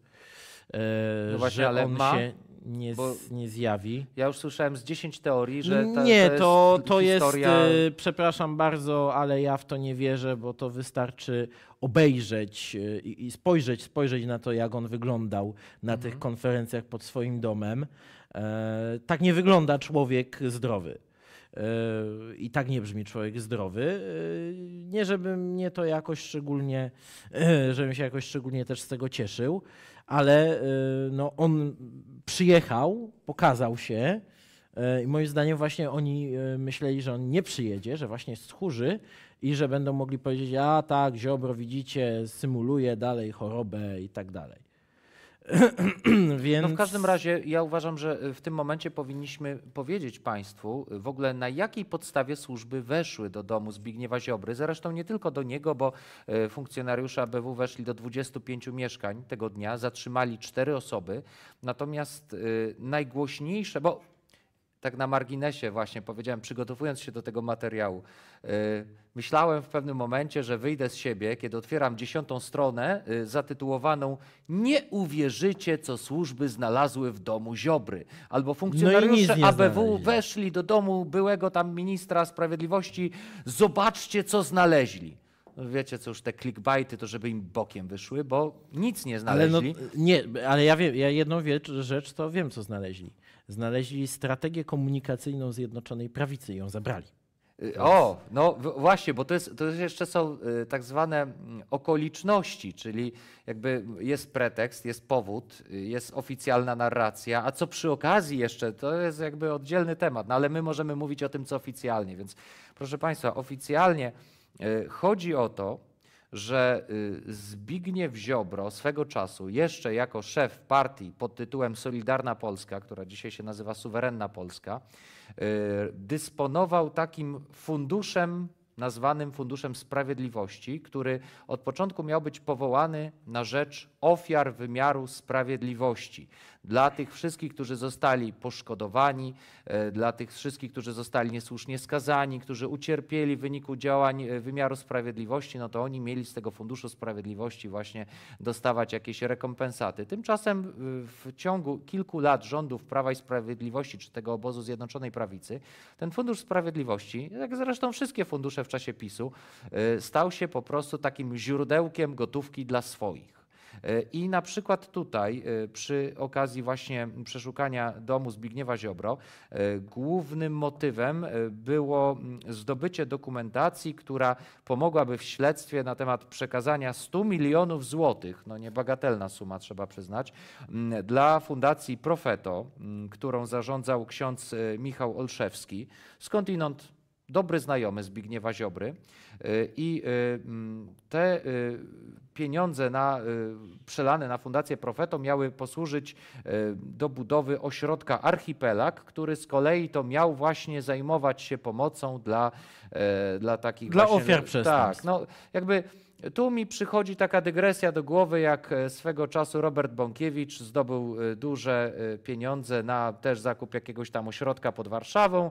no właśnie, że on ma... się nie, z, nie zjawi. Ja już słyszałem z 10 teorii, że ta, Nie, to, to jest, to historia... jest y, przepraszam bardzo, ale ja w to nie wierzę, bo to wystarczy obejrzeć y, i spojrzeć, spojrzeć na to, jak on wyglądał na mhm. tych konferencjach pod swoim domem. E, tak nie wygląda człowiek zdrowy. E, I tak nie brzmi człowiek zdrowy. E, nie, żeby mnie to jakoś szczególnie, e, żebym się jakoś szczególnie też z tego cieszył ale y, no, on przyjechał, pokazał się y, i moim zdaniem właśnie oni y, myśleli, że on nie przyjedzie, że właśnie chórzy i że będą mogli powiedzieć, a tak, Ziobro widzicie, symuluje dalej chorobę i tak dalej. Więc... No w każdym razie ja uważam, że e, w tym momencie powinniśmy powiedzieć Państwu e, w ogóle na jakiej podstawie służby weszły do domu Zbigniewa Ziobry. Zresztą nie tylko do niego, bo e, funkcjonariusze ABW weszli do 25 mieszkań tego dnia, zatrzymali cztery osoby. Natomiast najgłośniejsze, bo tak na marginesie właśnie powiedziałem, przygotowując się do tego materiału, y, myślałem w pewnym momencie, że wyjdę z siebie, kiedy otwieram dziesiątą stronę y, zatytułowaną Nie uwierzycie, co służby znalazły w domu Ziobry. Albo funkcjonariusze no ABW weszli do domu byłego tam ministra sprawiedliwości, zobaczcie, co znaleźli. No wiecie, co już te clickbaity, to żeby im bokiem wyszły, bo nic nie znaleźli. Ale no, nie, ale ja wiem, ja jedną rzecz to wiem, co znaleźli znaleźli strategię komunikacyjną Zjednoczonej Prawicy i ją zabrali. Y, o, no właśnie, bo to, jest, to jeszcze są y, tak zwane mm, okoliczności, czyli jakby jest pretekst, jest powód, y, jest oficjalna narracja, a co przy okazji jeszcze, to jest jakby oddzielny temat, no ale my możemy mówić o tym, co oficjalnie. Więc proszę Państwa, oficjalnie chodzi o to, że y, Zbigniew Ziobro swego czasu, jeszcze jako szef partii pod tytułem Solidarna Polska, która dzisiaj się nazywa Suwerenna Polska, y, dysponował takim funduszem nazwanym Funduszem Sprawiedliwości, który od początku miał być powołany na rzecz ofiar wymiaru sprawiedliwości. Dla tych wszystkich, którzy zostali poszkodowani, e, dla tych wszystkich, którzy zostali niesłusznie skazani, którzy ucierpieli w wyniku działań e, wymiaru sprawiedliwości, no to oni mieli z tego Funduszu Sprawiedliwości właśnie dostawać jakieś rekompensaty. Tymczasem e, w ciągu kilku lat rządów Prawa i Sprawiedliwości, czy tego obozu Zjednoczonej Prawicy, ten Fundusz Sprawiedliwości, jak zresztą wszystkie fundusze w czasie PiSu, stał się po prostu takim źródełkiem gotówki dla swoich. E, I na przykład tutaj e, przy okazji właśnie przeszukania domu Zbigniewa Ziobro e, głównym motywem było mm, zdobycie dokumentacji, która pomogłaby w śledztwie na temat przekazania 100 milionów złotych, no niebagatelna suma trzeba przyznać, mm, dla Fundacji Profeto, mm, którą zarządzał ksiądz Michał Olszewski, skądinąd dobry znajomy Zbigniewa Ziobry. Y, I y, mm, te y, pieniądze na, przelane na Fundację Profeto miały posłużyć do budowy ośrodka Archipelag, który z kolei to miał właśnie zajmować się pomocą dla, dla takich... Dla właśnie, ofiar przestępstw. Tak, no jakby tu mi przychodzi taka dygresja do głowy, jak e, swego czasu Robert Bąkiewicz zdobył e, duże e, pieniądze na też zakup jakiegoś tam ośrodka pod Warszawą.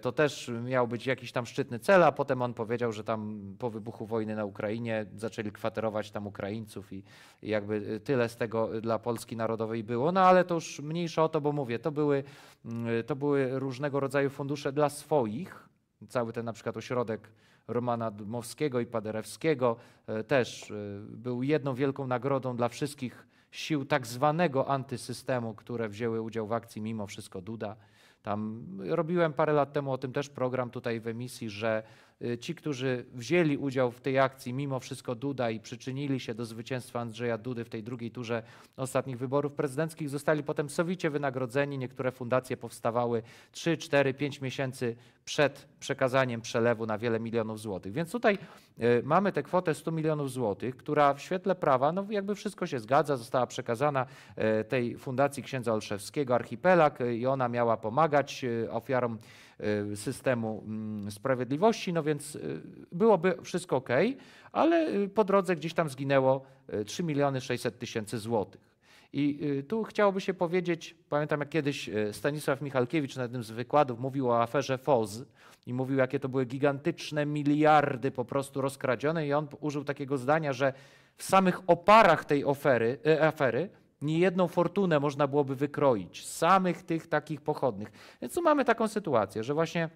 To też miał być jakiś tam szczytny cel, a potem on powiedział, że tam po wybuchu wojny na Ukrainie zaczęli kwaterować tam Ukraińców i jakby tyle z tego dla Polski Narodowej było. No ale to już mniejsza o to, bo mówię, to były, mm, to były różnego rodzaju fundusze dla swoich. Cały ten na przykład ośrodek Romana Dmowskiego i Paderewskiego, e, też e, był jedną wielką nagrodą dla wszystkich sił tak zwanego antysystemu, które wzięły udział w akcji mimo wszystko Duda. Tam e, robiłem parę lat temu o tym też program tutaj w emisji, że Y, ci, którzy wzięli udział w tej akcji, mimo wszystko Duda i przyczynili się do zwycięstwa Andrzeja Dudy w tej drugiej turze ostatnich wyborów prezydenckich, zostali potem sowicie wynagrodzeni. Niektóre fundacje powstawały 3, 4, 5 miesięcy przed przekazaniem przelewu na wiele milionów złotych. Więc tutaj y, mamy tę kwotę 100 milionów złotych, która w świetle prawa, no jakby wszystko się zgadza, została przekazana y, tej fundacji księdza Olszewskiego Archipelag i ona miała pomagać ofiarom Y, systemu mm, sprawiedliwości, no więc y, byłoby wszystko ok, ale y, po drodze gdzieś tam zginęło 3 miliony 600 tysięcy złotych. I tu chciałoby się powiedzieć, pamiętam jak kiedyś Stanisław Michalkiewicz na jednym z wykładów mówił o aferze FOZ i mówił, jakie to były gigantyczne miliardy po prostu rozkradzione i on użył takiego zdania, że w samych oparach tej ofery, afery Niejedną fortunę można byłoby wykroić z samych tych takich pochodnych. Więc tu mamy taką sytuację, że właśnie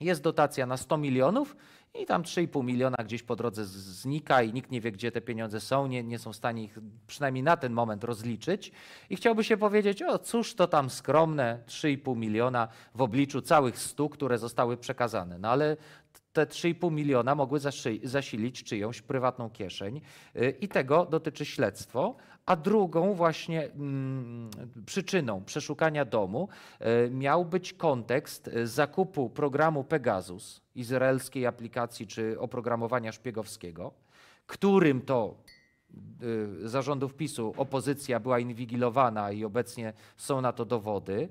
jest dotacja na 100 milionów i tam 3,5 miliona gdzieś po drodze znika i nikt nie wie, gdzie te pieniądze są, nie, nie są w stanie ich przynajmniej na ten moment rozliczyć. I chciałby się powiedzieć, o cóż to tam skromne 3,5 miliona w obliczu całych 100, które zostały przekazane. No ale te 3,5 miliona mogły zasilić czyjąś prywatną kieszeń y, i tego dotyczy śledztwo. A drugą właśnie mm, przyczyną przeszukania domu y, miał być kontekst y, zakupu programu Pegasus, izraelskiej aplikacji czy oprogramowania szpiegowskiego, którym to Y, zarządów PiSu opozycja była inwigilowana i obecnie są na to dowody.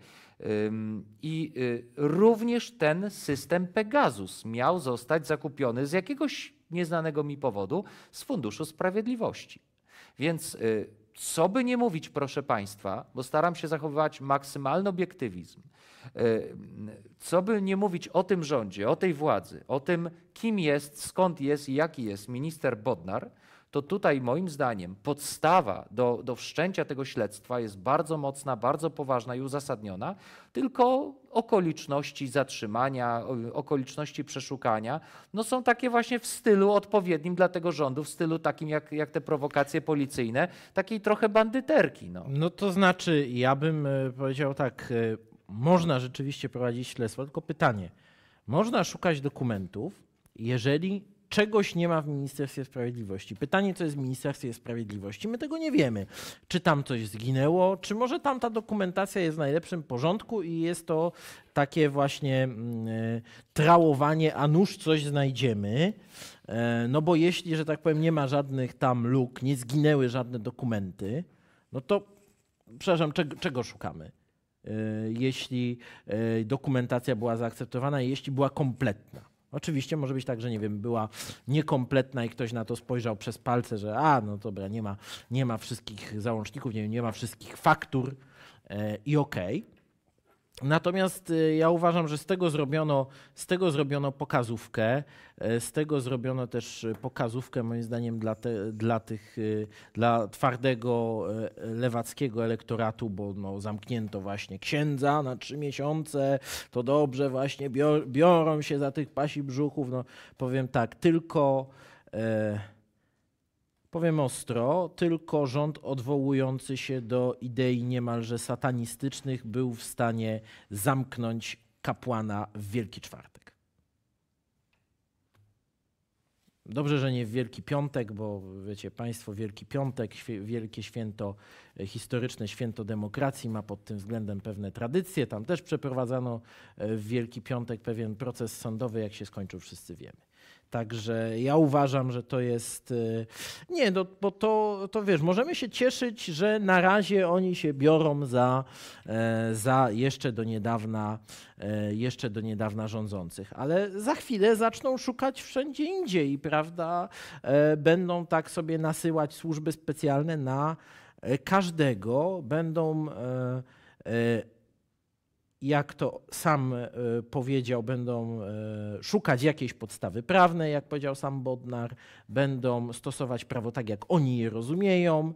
I y, również ten system Pegasus miał zostać zakupiony z jakiegoś nieznanego mi powodu z Funduszu Sprawiedliwości. Więc y, co by nie mówić, proszę Państwa, bo staram się zachowywać maksymalny obiektywizm, co by nie mówić o tym rządzie, o tej władzy, o tym, kim jest, skąd jest i jaki jest minister Bodnar, to tutaj moim zdaniem podstawa do, do wszczęcia tego śledztwa jest bardzo mocna, bardzo poważna i uzasadniona, tylko okoliczności zatrzymania, okoliczności przeszukania no są takie właśnie w stylu odpowiednim dla tego rządu, w stylu takim jak, jak te prowokacje policyjne, takiej trochę bandyterki. No. no to znaczy, ja bym e, powiedział tak, e, można rzeczywiście prowadzić śledztwo, tylko pytanie, można szukać dokumentów, jeżeli czegoś nie ma w Ministerstwie Sprawiedliwości. Pytanie, co jest w Ministerstwie Sprawiedliwości, my tego nie wiemy. Czy tam coś zginęło, czy może tam ta dokumentacja jest w najlepszym porządku i jest to takie właśnie mm, e, trałowanie, a nuż coś znajdziemy. E, no bo jeśli, że tak powiem, nie ma żadnych tam luk, nie zginęły żadne dokumenty, no to przepraszam, czego, czego szukamy? E, jeśli dokumentacja była zaakceptowana, jeśli była kompletna. Oczywiście może być tak, że nie wiem, była niekompletna i ktoś na to spojrzał przez palce, że a, no dobra, nie ma, nie ma wszystkich załączników, nie, nie ma wszystkich faktur e, i okej. Okay. Natomiast y, ja uważam, że z tego zrobiono, z tego zrobiono pokazówkę, e, z tego zrobiono też y, pokazówkę moim zdaniem dla, te, dla, tych, y, dla twardego e, lewackiego elektoratu, bo no, zamknięto właśnie księdza na trzy miesiące, to dobrze właśnie biorą się za tych pasi brzuchów. No, powiem tak, tylko... E, Powiem ostro, tylko rząd odwołujący się do idei niemalże satanistycznych był w stanie zamknąć kapłana w Wielki Czwartek. Dobrze, że nie w Wielki Piątek, bo wiecie Państwo, Wielki Piątek, wielkie święto, e, historyczne święto demokracji ma pod tym względem pewne tradycje. Tam też przeprowadzano e, w Wielki Piątek pewien proces sądowy, jak się skończył, wszyscy wiemy. Także ja uważam, że to jest. Y, nie, no, bo to, to wiesz, możemy się cieszyć, że na razie oni się biorą za, e, za jeszcze do niedawna e, jeszcze do niedawna rządzących, ale za chwilę zaczną szukać wszędzie indziej, prawda? E, będą tak sobie nasyłać służby specjalne na każdego, będą jak to sam e, powiedział, będą e, szukać jakiejś podstawy prawnej, jak powiedział sam Bodnar, będą stosować prawo tak, jak oni je rozumieją.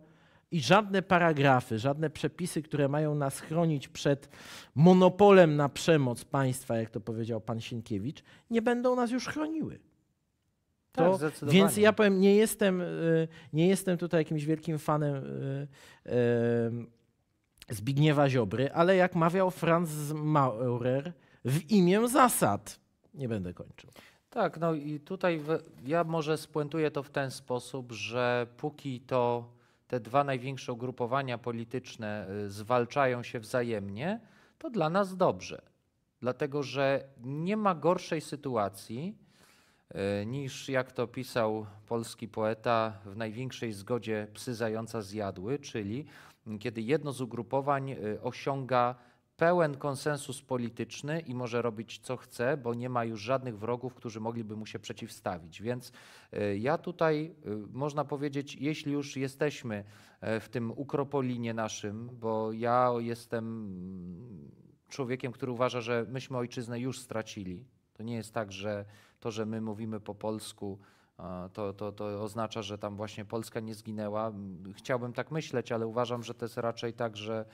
I żadne paragrafy, żadne przepisy, które mają nas chronić przed monopolem na przemoc państwa, jak to powiedział pan Sienkiewicz, nie będą nas już chroniły. Tak, to, tak, więc ja powiem, nie jestem, e, nie jestem tutaj jakimś wielkim fanem Zbigniewa Ziobry, ale jak mawiał Franz Maurer, w imię zasad. Nie będę kończył. Tak, no i tutaj w, ja może spuentuję to w ten sposób, że póki to te dwa największe ugrupowania polityczne y, zwalczają się wzajemnie, to dla nas dobrze. Dlatego, że nie ma gorszej sytuacji y, niż, jak to pisał polski poeta, w największej zgodzie psy zająca zjadły, czyli kiedy jedno z ugrupowań y, osiąga pełen konsensus polityczny i może robić co chce, bo nie ma już żadnych wrogów, którzy mogliby mu się przeciwstawić. Więc y, ja tutaj y, można powiedzieć, jeśli już jesteśmy w tym ukropolinie naszym, bo ja jestem mm, człowiekiem, który uważa, że myśmy ojczyznę już stracili. To nie jest tak, że to, że my mówimy po polsku, to, to, to oznacza, że tam właśnie Polska nie zginęła. Chciałbym tak myśleć, ale uważam, że to jest raczej tak, że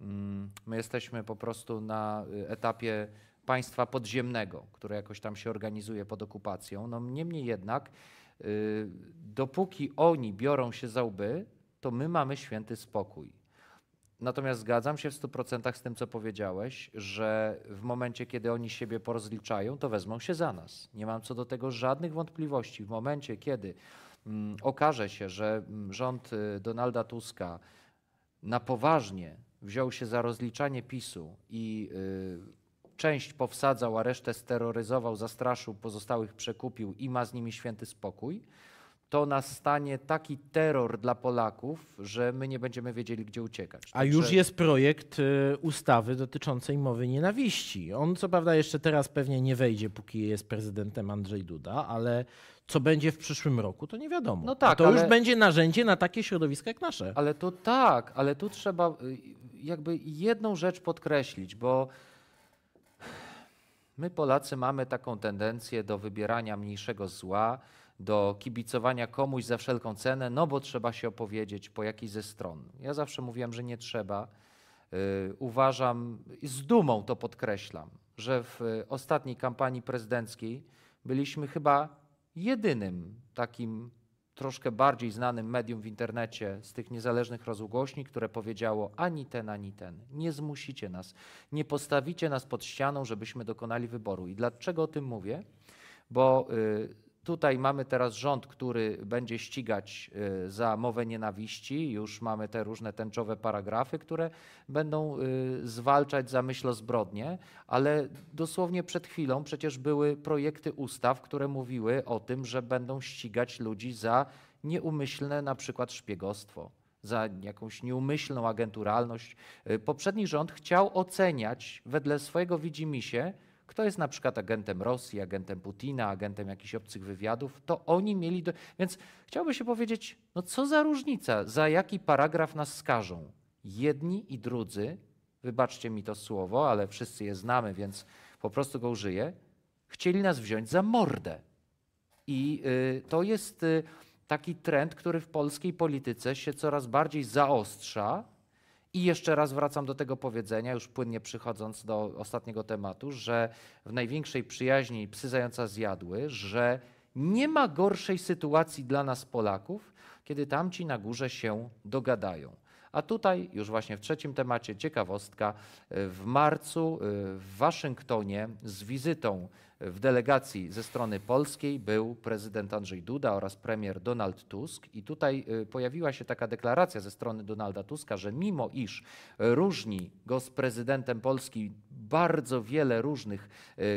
mm, my jesteśmy po prostu na y, etapie państwa podziemnego, które jakoś tam się organizuje pod okupacją. No, niemniej jednak, y, dopóki oni biorą się za łby, to my mamy święty spokój. Natomiast zgadzam się w 100% z tym, co powiedziałeś, że w momencie, kiedy oni siebie porozliczają, to wezmą się za nas. Nie mam co do tego żadnych wątpliwości. W momencie, kiedy mm, okaże się, że mm, rząd y, Donalda Tuska na poważnie wziął się za rozliczanie PiSu i y, część powsadzał, a resztę steroryzował, zastraszył, pozostałych przekupił i ma z nimi święty spokój, to nastanie taki terror dla Polaków, że my nie będziemy wiedzieli, gdzie uciekać. A już jest projekt y, ustawy dotyczącej mowy nienawiści. On co prawda jeszcze teraz pewnie nie wejdzie, póki jest prezydentem Andrzej Duda, ale co będzie w przyszłym roku, to nie wiadomo. No tak, to ale... już będzie narzędzie na takie środowiska jak nasze. Ale to tak, ale tu trzeba y, jakby jedną rzecz podkreślić, bo my Polacy mamy taką tendencję do wybierania mniejszego zła, do kibicowania komuś za wszelką cenę, no bo trzeba się opowiedzieć po jakiejś ze stron. Ja zawsze mówiłem, że nie trzeba. Y, uważam, z dumą to podkreślam, że w ostatniej kampanii prezydenckiej byliśmy chyba jedynym takim troszkę bardziej znanym medium w internecie z tych niezależnych rozgłośni, które powiedziało ani ten, ani ten. Nie zmusicie nas, nie postawicie nas pod ścianą, żebyśmy dokonali wyboru. I dlaczego o tym mówię? Bo y, Tutaj mamy teraz rząd, który będzie ścigać y, za mowę nienawiści. Już mamy te różne tęczowe paragrafy, które będą y, zwalczać za zbrodnie, ale dosłownie przed chwilą przecież były projekty ustaw, które mówiły o tym, że będą ścigać ludzi za nieumyślne na przykład szpiegostwo za jakąś nieumyślną agenturalność. Y, poprzedni rząd chciał oceniać wedle swojego widzimisię kto jest na przykład agentem Rosji, agentem Putina, agentem jakichś obcych wywiadów, to oni mieli. Do... Więc chciałbym się powiedzieć, no co za różnica, za jaki paragraf nas skażą? Jedni i drudzy, wybaczcie mi to słowo, ale wszyscy je znamy, więc po prostu go użyję, chcieli nas wziąć za mordę. I y, to jest. Y, taki trend, który w polskiej polityce się coraz bardziej zaostrza, i jeszcze raz wracam do tego powiedzenia, już płynnie przychodząc do ostatniego tematu, że w największej przyjaźni psy zająca zjadły, że nie ma gorszej sytuacji dla nas Polaków, kiedy tamci na górze się dogadają. A tutaj, już właśnie w trzecim temacie, ciekawostka. W marcu y, w Waszyngtonie z wizytą w delegacji ze strony polskiej był prezydent Andrzej Duda oraz premier Donald Tusk i tutaj y, pojawiła się taka deklaracja ze strony Donalda Tuska, że mimo iż różni go z prezydentem Polski bardzo wiele różnych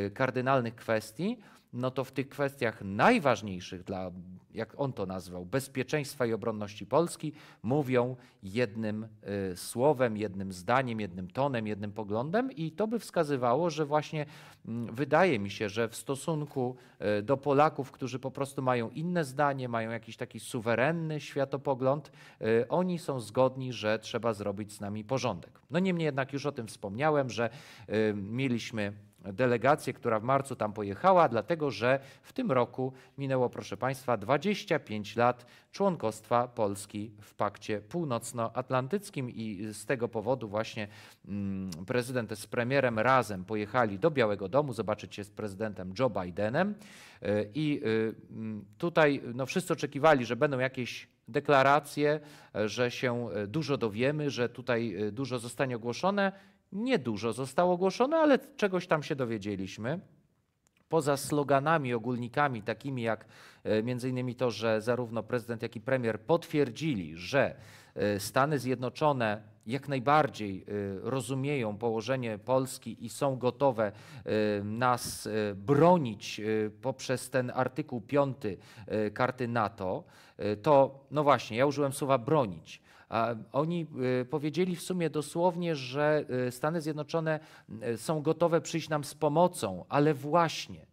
y, kardynalnych kwestii, no to w tych kwestiach najważniejszych dla, jak on to nazwał, bezpieczeństwa i obronności Polski, mówią jednym y, słowem, jednym zdaniem, jednym tonem, jednym poglądem, i to by wskazywało, że właśnie mm, wydaje mi się, że w stosunku y, do Polaków, którzy po prostu mają inne zdanie, mają jakiś taki suwerenny światopogląd, y, oni są zgodni, że trzeba zrobić z nami porządek. No niemniej jednak już o tym wspomniałem, że mieliśmy delegację, która w marcu tam pojechała, dlatego że w tym roku minęło, proszę Państwa, 25 lat członkostwa Polski w Pakcie Północnoatlantyckim i z tego powodu właśnie mm, prezydent z premierem razem pojechali do Białego Domu zobaczyć się z prezydentem Joe Bidenem e, i e, mm, tutaj no, wszyscy oczekiwali, że będą jakieś deklaracje, e, że się dużo dowiemy, że tutaj dużo zostanie ogłoszone. Niedużo zostało ogłoszone, ale czegoś tam się dowiedzieliśmy poza sloganami, ogólnikami, takimi jak e, między innymi to, że zarówno prezydent, jak i premier potwierdzili, że e, Stany Zjednoczone jak najbardziej e, rozumieją położenie Polski i są gotowe nas bronić poprzez ten artykuł 5 karty NATO, to no właśnie, ja użyłem słowa bronić oni y, powiedzieli w sumie dosłownie, że y, Stany Zjednoczone y, są gotowe przyjść nam z pomocą, ale właśnie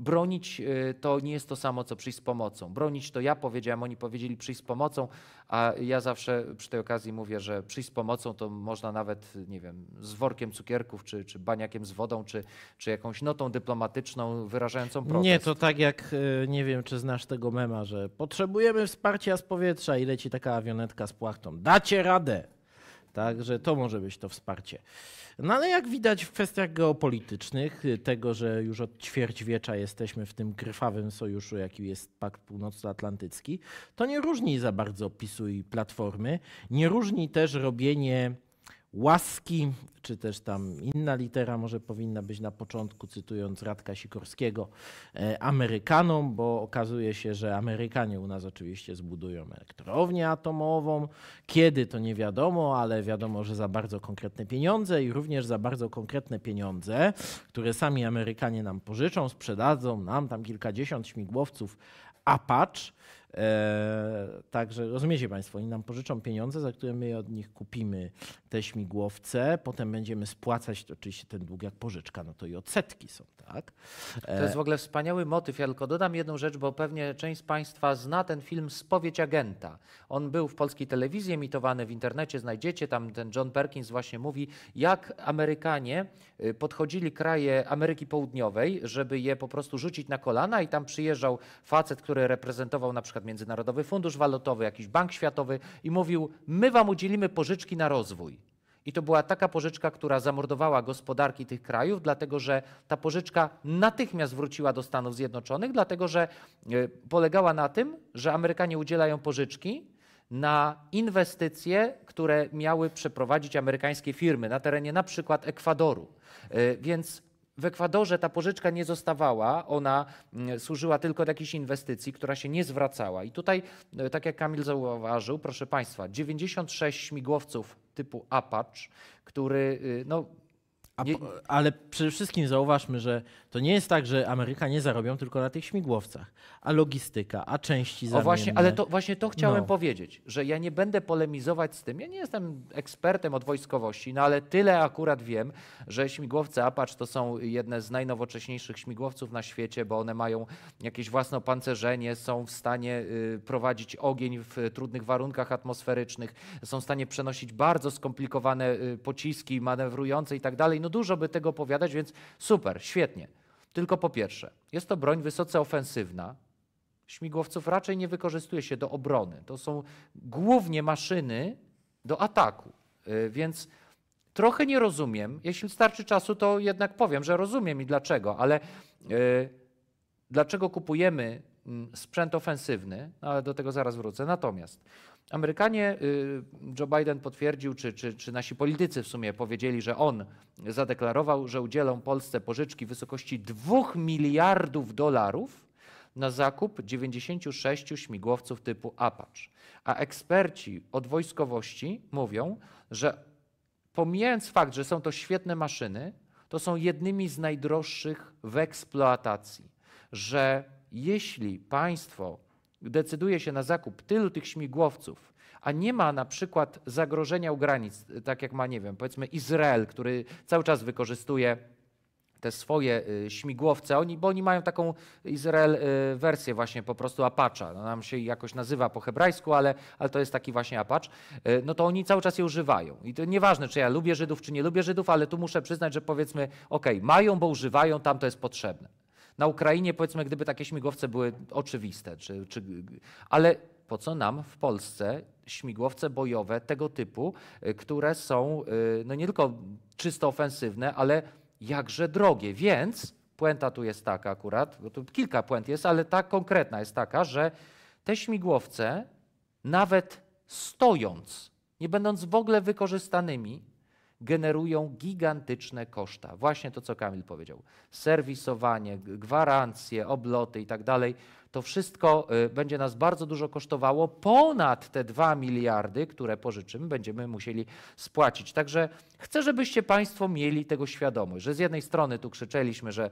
Bronić e, to nie jest to samo, co przyjść z pomocą. Bronić to ja powiedziałem, oni powiedzieli przyjść z pomocą, a ja zawsze przy tej okazji mówię, że przyjść z pomocą to można nawet, nie wiem, z workiem cukierków, czy, czy baniakiem z wodą, czy, czy jakąś notą dyplomatyczną wyrażającą protest. Nie, to tak jak, e, nie wiem, czy znasz tego mema, że potrzebujemy wsparcia z powietrza i leci taka awionetka z płachtą. Dacie radę! Także to może być to wsparcie. No ale jak widać w kwestiach geopolitycznych, y, tego, że już od ćwierćwiecza jesteśmy w tym krwawym sojuszu, jakim jest Pakt Północnoatlantycki, to nie różni za bardzo PiSu i Platformy. Nie różni też robienie łaski, czy też tam inna litera może powinna być na początku, cytując Radka Sikorskiego, e, Amerykanom, bo okazuje się, że Amerykanie u nas oczywiście zbudują elektrownię atomową. Kiedy to nie wiadomo, ale wiadomo, że za bardzo konkretne pieniądze i również za bardzo konkretne pieniądze, które sami Amerykanie nam pożyczą, sprzedadzą nam tam kilkadziesiąt śmigłowców Apache. Eee, także rozumiecie Państwo, oni nam pożyczą pieniądze, za które my od nich kupimy te śmigłowce, potem będziemy spłacać to oczywiście ten dług jak pożyczka, no to i odsetki są, tak? To jest w ogóle wspaniały motyw. Ja tylko dodam jedną rzecz, bo pewnie część z Państwa zna ten film Spowiedź agenta. On był w polskiej telewizji emitowany, w internecie znajdziecie, tam ten John Perkins właśnie mówi, jak Amerykanie y, podchodzili kraje Ameryki Południowej, żeby je po prostu rzucić na kolana i tam przyjeżdżał facet, który reprezentował na przykład Międzynarodowy Fundusz Walutowy, jakiś Bank Światowy i mówił, my wam udzielimy pożyczki na rozwój. I to była taka pożyczka, która zamordowała gospodarki tych krajów, dlatego że ta pożyczka natychmiast wróciła do Stanów Zjednoczonych, dlatego że e, polegała na tym, że Amerykanie udzielają pożyczki na inwestycje, które miały przeprowadzić amerykańskie firmy na terenie na przykład Ekwadoru. E, więc w Ekwadorze ta pożyczka nie zostawała, ona mm, służyła tylko do jakiejś inwestycji, która się nie zwracała. I tutaj, e, tak jak Kamil zauważył, proszę Państwa, 96 śmigłowców typu Apache, który y, no, a, nie, ale przede wszystkim zauważmy, że to nie jest tak, że Amerykanie zarobią tylko na tych śmigłowcach, a logistyka, a części zamienne. O właśnie, ale to, właśnie to chciałem no. powiedzieć, że ja nie będę polemizować z tym. Ja nie jestem ekspertem od wojskowości, no ale tyle akurat wiem, że śmigłowce Apache to są jedne z najnowocześniejszych śmigłowców na świecie, bo one mają jakieś własne pancerzenie, są w stanie y, prowadzić ogień w trudnych warunkach atmosferycznych, są w stanie przenosić bardzo skomplikowane y, pociski manewrujące i tak dalej. No dużo by tego opowiadać, więc super, świetnie. Tylko po pierwsze, jest to broń wysoce ofensywna. Śmigłowców raczej nie wykorzystuje się do obrony. To są głównie maszyny do ataku. Y, więc trochę nie rozumiem. Jeśli starczy czasu, to jednak powiem, że rozumiem i dlaczego, ale y, dlaczego kupujemy mm, sprzęt ofensywny, no, ale do tego zaraz wrócę. Natomiast Amerykanie, y, Joe Biden potwierdził, czy, czy, czy nasi politycy w sumie powiedzieli, że on zadeklarował, że udzielą Polsce pożyczki w wysokości 2 miliardów dolarów na zakup 96 śmigłowców typu Apache. A eksperci od wojskowości mówią, że pomijając fakt, że są to świetne maszyny, to są jednymi z najdroższych w eksploatacji. Że jeśli państwo decyduje się na zakup tylu tych śmigłowców, a nie ma na przykład zagrożenia u granic, tak jak ma, nie wiem, powiedzmy Izrael, który cały czas wykorzystuje te swoje y, śmigłowce, oni, bo oni mają taką Izrael y, wersję właśnie po prostu Apacza, no, nam się jakoś nazywa po hebrajsku, ale, ale to jest taki właśnie Apacz, y, no to oni cały czas je używają. I to nieważne, czy ja lubię Żydów, czy nie lubię Żydów, ale tu muszę przyznać, że powiedzmy, ok, mają, bo używają, tam to jest potrzebne. Na Ukrainie, powiedzmy, gdyby takie śmigłowce były oczywiste, czy, czy, ale po co nam w Polsce śmigłowce bojowe tego typu, y, które są y, no nie tylko czysto ofensywne, ale jakże drogie. Więc puenta tu jest taka akurat, tu kilka puent jest, ale ta konkretna jest taka, że te śmigłowce nawet stojąc, nie będąc w ogóle wykorzystanymi, generują gigantyczne koszta. Właśnie to, co Kamil powiedział. Serwisowanie, gwarancje, obloty i tak dalej. To wszystko y, będzie nas bardzo dużo kosztowało ponad te 2 miliardy, które pożyczymy, będziemy musieli spłacić. Także chcę, żebyście Państwo mieli tego świadomość, że z jednej strony tu krzyczeliśmy, że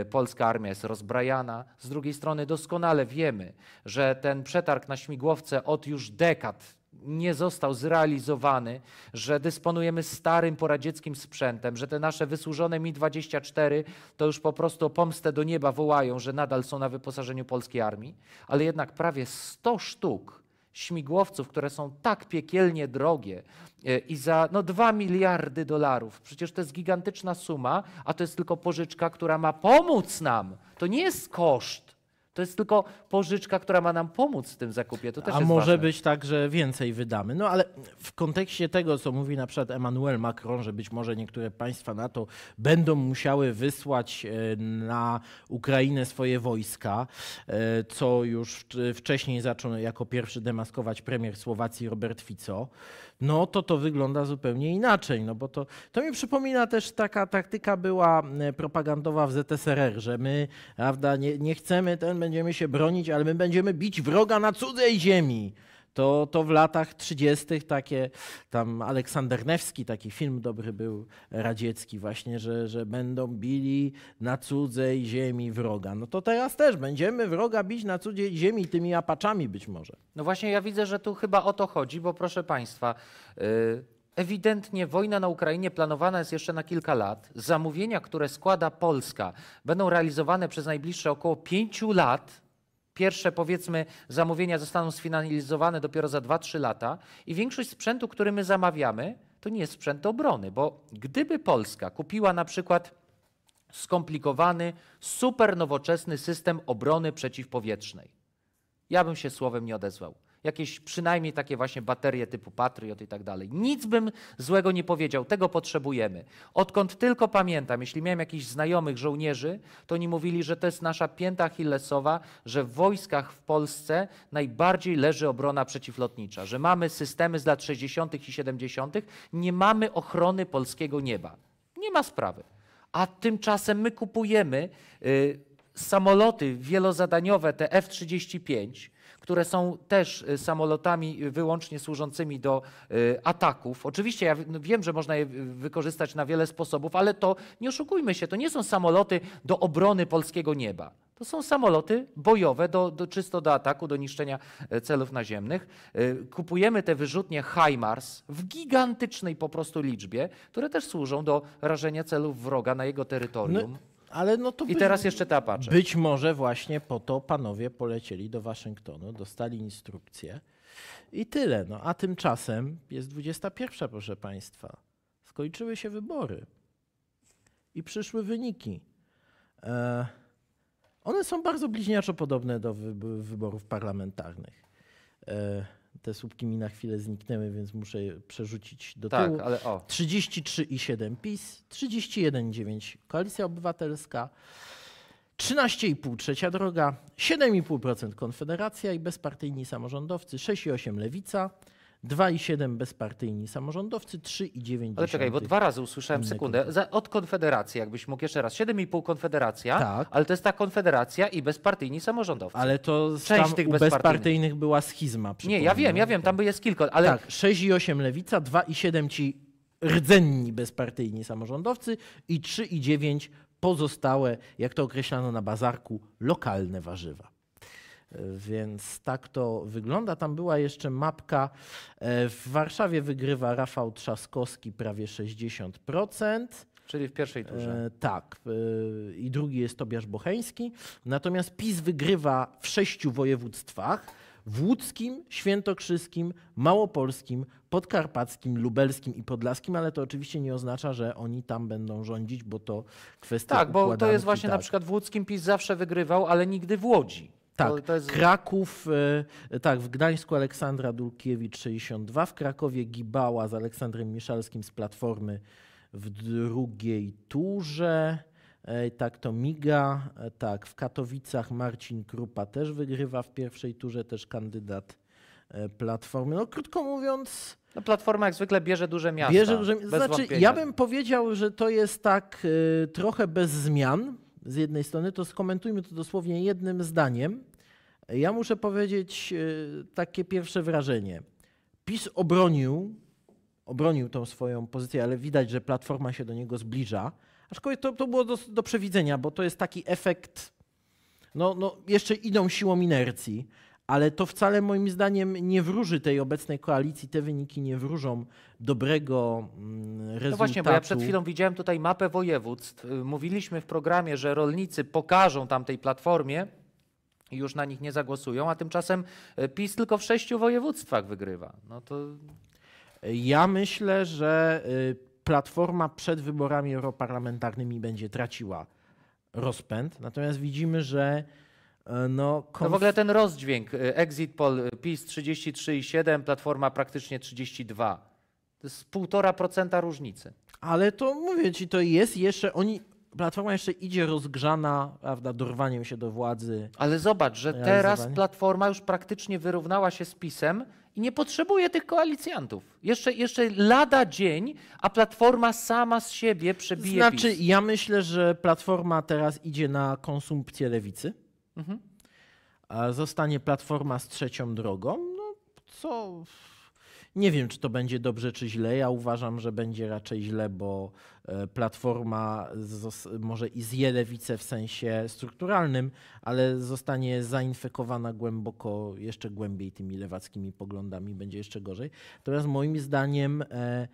y, polska armia jest rozbrajana, z drugiej strony doskonale wiemy, że ten przetarg na śmigłowce od już dekad nie został zrealizowany, że dysponujemy starym poradzieckim sprzętem, że te nasze wysłużone Mi-24 to już po prostu o pomstę do nieba wołają, że nadal są na wyposażeniu polskiej armii, ale jednak prawie 100 sztuk śmigłowców, które są tak piekielnie drogie e, i za no, 2 miliardy dolarów. Przecież to jest gigantyczna suma, a to jest tylko pożyczka, która ma pomóc nam. To nie jest koszt. To jest tylko pożyczka, która ma nam pomóc w tym zakupie. To też A może ważne. być tak, że więcej wydamy. No ale w kontekście tego, co mówi na przykład Emmanuel Macron, że być może niektóre państwa NATO będą musiały wysłać e, na Ukrainę swoje wojska, e, co już wcześniej zaczął jako pierwszy demaskować premier Słowacji Robert Fico no to to wygląda zupełnie inaczej. No bo to, to mi przypomina też taka taktyka była e, propagandowa w ZSRR, że my prawda, nie, nie chcemy, ten będziemy się bronić, ale my będziemy bić wroga na cudzej ziemi to, to w latach 30. takie tam Aleksander Newski, taki film dobry był radziecki właśnie, że, że będą bili na cudzej ziemi wroga. No to teraz też będziemy wroga bić na cudzej ziemi tymi apaczami być może. No właśnie ja widzę, że tu chyba o to chodzi, bo proszę Państwa, y, Ewidentnie wojna na Ukrainie planowana jest jeszcze na kilka lat. Zamówienia, które składa Polska, będą realizowane przez najbliższe około pięciu lat. Pierwsze, powiedzmy, zamówienia zostaną sfinalizowane dopiero za 2-3 lata i większość sprzętu, który my zamawiamy, to nie jest sprzęt obrony, bo gdyby Polska kupiła na przykład skomplikowany, super nowoczesny system obrony przeciwpowietrznej, ja bym się słowem nie odezwał. Jakieś przynajmniej takie właśnie baterie typu Patriot i tak dalej. Nic bym złego nie powiedział, tego potrzebujemy. Odkąd tylko pamiętam, jeśli miałem jakichś znajomych żołnierzy, to oni mówili, że to jest nasza pięta Achillesowa, że w wojskach w Polsce najbardziej leży obrona przeciwlotnicza, że mamy systemy z lat 60. i 70., nie mamy ochrony polskiego nieba. Nie ma sprawy. A tymczasem my kupujemy y, samoloty wielozadaniowe, te F-35, które są też y, samolotami y, wyłącznie służącymi do y, ataków. Oczywiście ja no, wiem, że można je wykorzystać na wiele sposobów, ale to nie oszukujmy się, to nie są samoloty do obrony polskiego nieba. To są samoloty bojowe, do, do, czysto do ataku, do niszczenia e, celów naziemnych. E, kupujemy te wyrzutnie HIMARS w gigantycznej po prostu liczbie, które też służą do rażenia celów wroga na jego terytorium. No. Ale no to I być, teraz jeszcze ta, Apache. Być może właśnie po to panowie polecieli do Waszyngtonu, dostali instrukcję i tyle. No, a tymczasem jest 21, proszę Państwa. Skończyły się wybory i przyszły wyniki. E, one są bardzo bliźniaczo podobne do wyborów parlamentarnych. E, te słupki mi na chwilę zniknęły, więc muszę je przerzucić do tak, tyłu. Ale o. 33,7 PiS, 31,9 Koalicja Obywatelska, 13,5 Trzecia Droga, 7,5% Konfederacja i bezpartyjni samorządowcy, 6,8 Lewica, 2,7 bezpartyjni samorządowcy, 3,9. Ale czekaj, bo dwa razy usłyszałem sekundę. Za, od Konfederacji, jakbyś mógł jeszcze raz. 7,5 Konfederacja, tak. ale to jest ta Konfederacja i bezpartyjni samorządowcy. Ale to część tych bezpartyjnych. bezpartyjnych była schizma. Nie, ja wiem, ja wiem, tam by jest kilka, ale. Tak, 6,8 lewica, 2,7 ci rdzenni bezpartyjni samorządowcy i 3,9 pozostałe, jak to określano na bazarku, lokalne warzywa. Więc tak to wygląda. Tam była jeszcze mapka. E, w Warszawie wygrywa Rafał Trzaskowski prawie 60%. Czyli w pierwszej turze. E, tak. E, I drugi jest Tobiasz Bocheński. Natomiast PiS wygrywa w sześciu województwach. W łódzkim, świętokrzyskim, małopolskim, podkarpackim, lubelskim i podlaskim, ale to oczywiście nie oznacza, że oni tam będą rządzić, bo to kwestia Tak, bo to jest właśnie tak. na przykład w łódzkim PiS zawsze wygrywał, ale nigdy w Łodzi. Tak, to, jest... Kraków, e, tak, w Gdańsku Aleksandra Dulkiewicz 62, w Krakowie Gibała z Aleksandrem Miszalskim z Platformy w drugiej turze. E, tak to miga, e, tak, w Katowicach Marcin Krupa też wygrywa w pierwszej turze, też kandydat Platformy. No krótko mówiąc... No, platforma jak zwykle bierze duże miasta. Bierze duże... Znaczy, wątpienia. ja bym powiedział, że to jest tak y, trochę bez zmian, z jednej strony, to skomentujmy to dosłownie jednym zdaniem. Ja muszę powiedzieć e, takie pierwsze wrażenie. PiS obronił, obronił tą swoją pozycję, ale widać, że Platforma się do niego zbliża. Aczkolwiek to, to było do, do przewidzenia, bo to jest taki efekt, no, no jeszcze idą siłą inercji ale to wcale moim zdaniem nie wróży tej obecnej koalicji, te wyniki nie wróżą dobrego rezultatu. Mm, no właśnie, bo ja przed chwilą widziałem tutaj mapę województw. Mówiliśmy w programie, że rolnicy pokażą tamtej platformie, i już na nich nie zagłosują, a tymczasem e, PiS tylko w sześciu województwach wygrywa. No to... Ja myślę, że e, Platforma przed wyborami europarlamentarnymi będzie traciła rozpęd, natomiast widzimy, że E, no, konf... no w ogóle ten rozdźwięk, e, exit poll e, PiS 33,7, Platforma praktycznie 32. To jest 1,5% różnicy. Ale to mówię ci, to jest jeszcze, oni, Platforma jeszcze idzie rozgrzana, prawda, dorwaniem się do władzy. Ale zobacz, że teraz Platforma już praktycznie wyrównała się z PiSem i nie potrzebuje tych koalicjantów. Jeszcze, jeszcze lada dzień, a Platforma sama z siebie przebije Znaczy, PiS. ja myślę, że Platforma teraz idzie na konsumpcję lewicy. Mhm. Zostanie platforma z trzecią drogą, no co nie wiem, czy to będzie dobrze, czy źle. Ja uważam, że będzie raczej źle, bo e, platforma może i zje lewicę w sensie strukturalnym, ale zostanie zainfekowana głęboko, jeszcze głębiej tymi lewackimi poglądami, będzie jeszcze gorzej. Natomiast moim zdaniem e,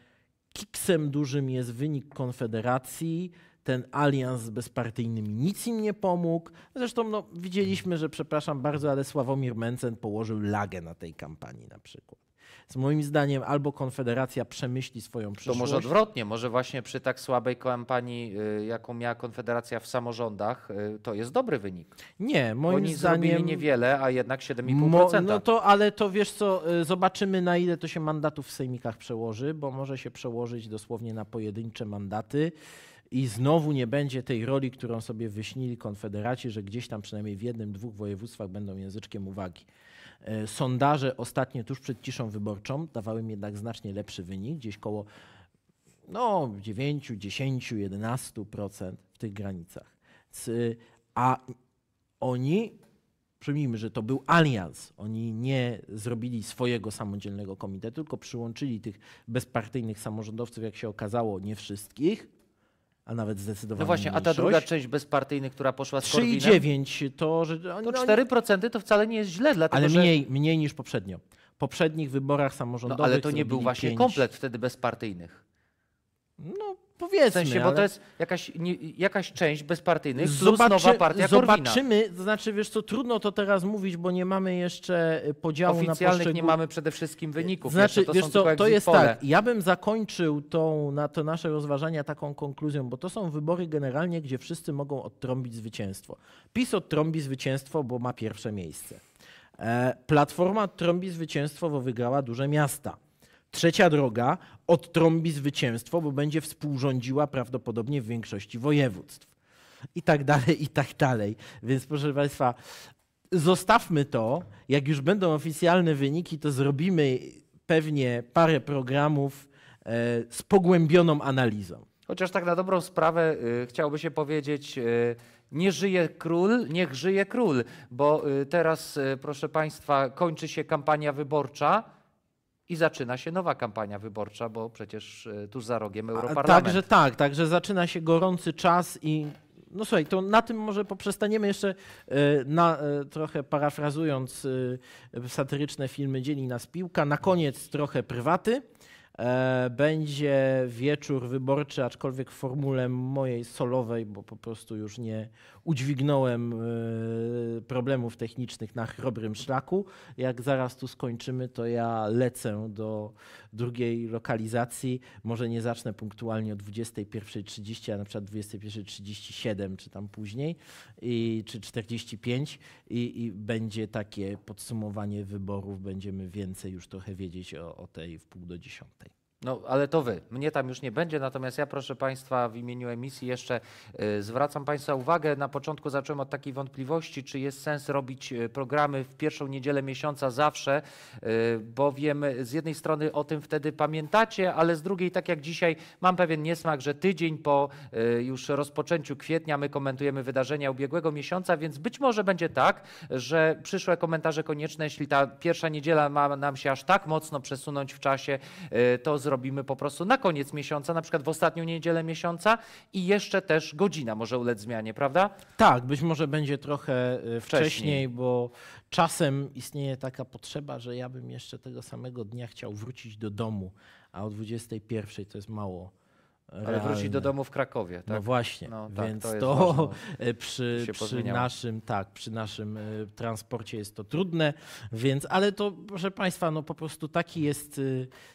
kiksem dużym jest wynik Konfederacji, ten alians z bezpartyjnymi nic im nie pomógł. Zresztą no, widzieliśmy, że, przepraszam bardzo, ale Sławomir Mencen położył lagę na tej kampanii na przykład. Z moim zdaniem albo Konfederacja przemyśli swoją przyszłość. To może odwrotnie, może właśnie przy tak słabej kampanii, y, jaką miała Konfederacja w samorządach, y, to jest dobry wynik. Nie, moim Oni zdaniem... niewiele, a jednak 7,5%. Mo, no to, ale to wiesz co, y, zobaczymy na ile to się mandatów w sejmikach przełoży, bo może się przełożyć dosłownie na pojedyncze mandaty i znowu nie będzie tej roli, którą sobie wyśnili konfederaci, że gdzieś tam przynajmniej w jednym, dwóch województwach będą języczkiem uwagi. E, sondaże ostatnie tuż przed ciszą wyborczą dawały im jednak znacznie lepszy wynik, gdzieś koło no, 9, 10, 11% w tych granicach. A oni, przyjmijmy, że to był alians, oni nie zrobili swojego samodzielnego komitetu, tylko przyłączyli tych bezpartyjnych samorządowców, jak się okazało, nie wszystkich, a nawet zdecydowanie No właśnie, mniejszość. a ta druga część bezpartyjnych, która poszła z 3,9 to, że... Oni, to 4% to wcale nie jest źle, Ale mniej, że... mniej niż poprzednio. W poprzednich wyborach samorządowych... No, ale to nie był właśnie 5. komplet wtedy bezpartyjnych. No, Powiedzmy, w sensie, bo to jest jakaś, nie, jakaś część bezpartyjnych Zobaczy, plus nowa partia Zobaczymy, Korwina. to znaczy wiesz co, trudno to teraz mówić, bo nie mamy jeszcze e, podziału Oficjalnych na poszczególne... nie mamy przede wszystkim wyników. Znaczy, to wiesz co, to jest tak, ja bym zakończył tą, na to nasze rozważania taką konkluzją, bo to są wybory generalnie, gdzie wszyscy mogą odtrąbić zwycięstwo. PiS odtrąbi zwycięstwo, bo ma pierwsze miejsce. E, Platforma odtrąbi zwycięstwo, bo wygrała duże miasta. Trzecia droga odtrąbi zwycięstwo, bo będzie współrządziła prawdopodobnie w większości województw. I tak dalej, i tak dalej. Więc proszę Państwa, zostawmy to. Jak już będą oficjalne wyniki, to zrobimy pewnie parę programów e, z pogłębioną analizą. Chociaż tak na dobrą sprawę y, chciałoby się powiedzieć, y, nie żyje król, niech żyje król, bo y, teraz, y, proszę Państwa, kończy się kampania wyborcza. I zaczyna się nowa kampania wyborcza, bo przecież e, tuż za rogiem Europarlament. Także tak, także zaczyna się gorący czas i no słuchaj, to na tym może poprzestaniemy jeszcze, e, na, e, trochę parafrazując satyryczne filmy Dzieli nas piłka, na koniec trochę prywaty. E, będzie wieczór wyborczy, aczkolwiek w formule mojej solowej, bo po prostu już nie udźwignąłem e, problemów technicznych na chrobrym szlaku. Jak zaraz tu skończymy, to ja lecę do drugiej lokalizacji. Może nie zacznę punktualnie o 21.30, a na przykład 21.37 czy tam później, i, czy 45 i, i będzie takie podsumowanie wyborów. Będziemy więcej już trochę wiedzieć o, o tej w pół do dziesiątej. No, ale to wy. Mnie tam już nie będzie, natomiast ja proszę Państwa w imieniu emisji jeszcze y, zwracam Państwa uwagę. Na początku zacząłem od takiej wątpliwości, czy jest sens robić y, programy w pierwszą niedzielę miesiąca zawsze, y, bowiem z jednej strony o tym wtedy pamiętacie, ale z drugiej, tak jak dzisiaj, mam pewien niesmak, że tydzień po już rozpoczęciu kwietnia my komentujemy wydarzenia ubiegłego miesiąca, więc być może będzie tak, że przyszłe komentarze konieczne, jeśli ta pierwsza niedziela ma nam się aż tak mocno przesunąć w czasie, to zrobimy zrobimy po prostu na koniec miesiąca, na przykład w ostatnią niedzielę miesiąca i jeszcze też godzina może ulec zmianie, prawda? Tak, być może będzie trochę y, wcześniej, wcześniej bo czasem istnieje taka potrzeba, że ja bym jeszcze tego samego dnia chciał wrócić do domu, a o 21 to jest mało Realne. Ale wrócić do domu w Krakowie, no tak? No właśnie, no, tak, więc to, to przy, przy naszym, tak, przy naszym e, transporcie jest to trudne, więc, ale to proszę Państwa, no po prostu taki jest, e,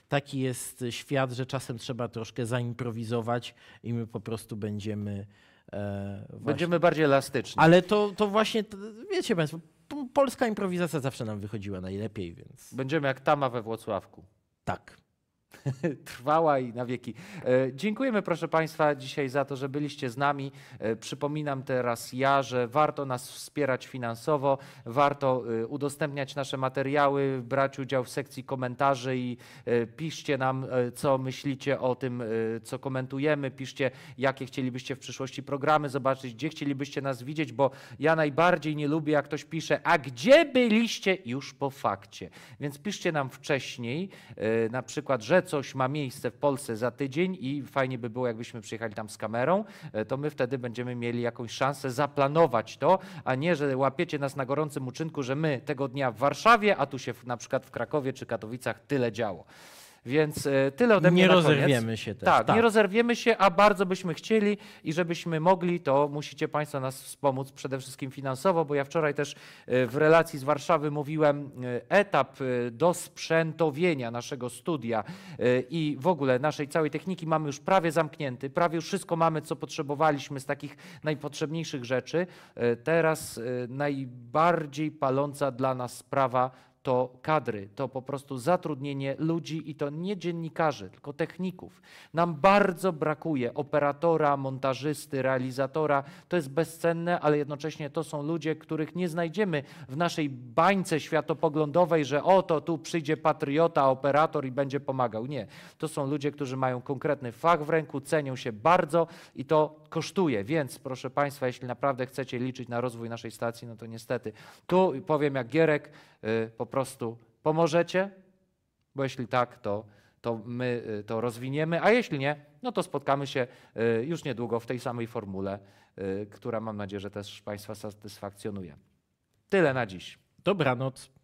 taki jest świat, że czasem trzeba troszkę zaimprowizować i my po prostu będziemy... E, będziemy bardziej elastyczni. Ale to, to właśnie, wiecie Państwo, polska improwizacja zawsze nam wychodziła najlepiej, więc... Będziemy jak Tama we Włocławku. Tak. trwała i na wieki. E, dziękujemy, proszę Państwa, dzisiaj za to, że byliście z nami. E, przypominam teraz ja, że warto nas wspierać finansowo, warto e, udostępniać nasze materiały, brać udział w sekcji komentarzy i piszcie nam, co myślicie o tym, co komentujemy. Piszcie, jakie chcielibyście w przyszłości programy zobaczyć, gdzie chcielibyście nas widzieć, bo ja najbardziej nie lubię, jak ktoś pisze, a gdzie byliście już po fakcie. Więc piszcie nam wcześniej, na przykład, że że coś ma miejsce w Polsce za tydzień i fajnie by było, jakbyśmy przyjechali tam z kamerą, e, to my wtedy będziemy mieli jakąś szansę zaplanować to, a nie, że łapiecie nas na gorącym uczynku, że my tego dnia w Warszawie, a tu się na przykład w Krakowie czy Katowicach tyle działo. Więc e, tyle ode mnie. Nie rozerwiemy koniec. się też. Tak, tak, nie rozerwiemy się, a bardzo byśmy chcieli i żebyśmy mogli, to musicie Państwo nas wspomóc przede wszystkim finansowo, bo ja wczoraj też e, w relacji z Warszawy mówiłem e, etap dosprzętowienia naszego studia i w ogóle naszej całej techniki mamy już prawie zamknięty, prawie już wszystko mamy, co potrzebowaliśmy z takich najpotrzebniejszych rzeczy. Teraz najbardziej paląca dla nas sprawa to kadry, to po prostu zatrudnienie ludzi i to nie dziennikarzy, tylko techników. Nam bardzo brakuje operatora, montażysty, realizatora. To jest bezcenne, ale jednocześnie to są ludzie, których nie znajdziemy w naszej bańce światopoglądowej, że oto tu przyjdzie patriota, operator i będzie pomagał. Nie. To są ludzie, którzy mają konkretny fach w ręku, cenią się bardzo i to kosztuje. Więc proszę Państwa, jeśli naprawdę chcecie liczyć na rozwój naszej stacji, no to niestety tu powiem jak Gierek, y, po prostu pomożecie? Bo jeśli tak, to, to my y, to rozwiniemy, a jeśli nie, no to spotkamy się y, już niedługo w tej samej formule, y, która mam nadzieję, że też Państwa satysfakcjonuje. Tyle na dziś. Dobranoc.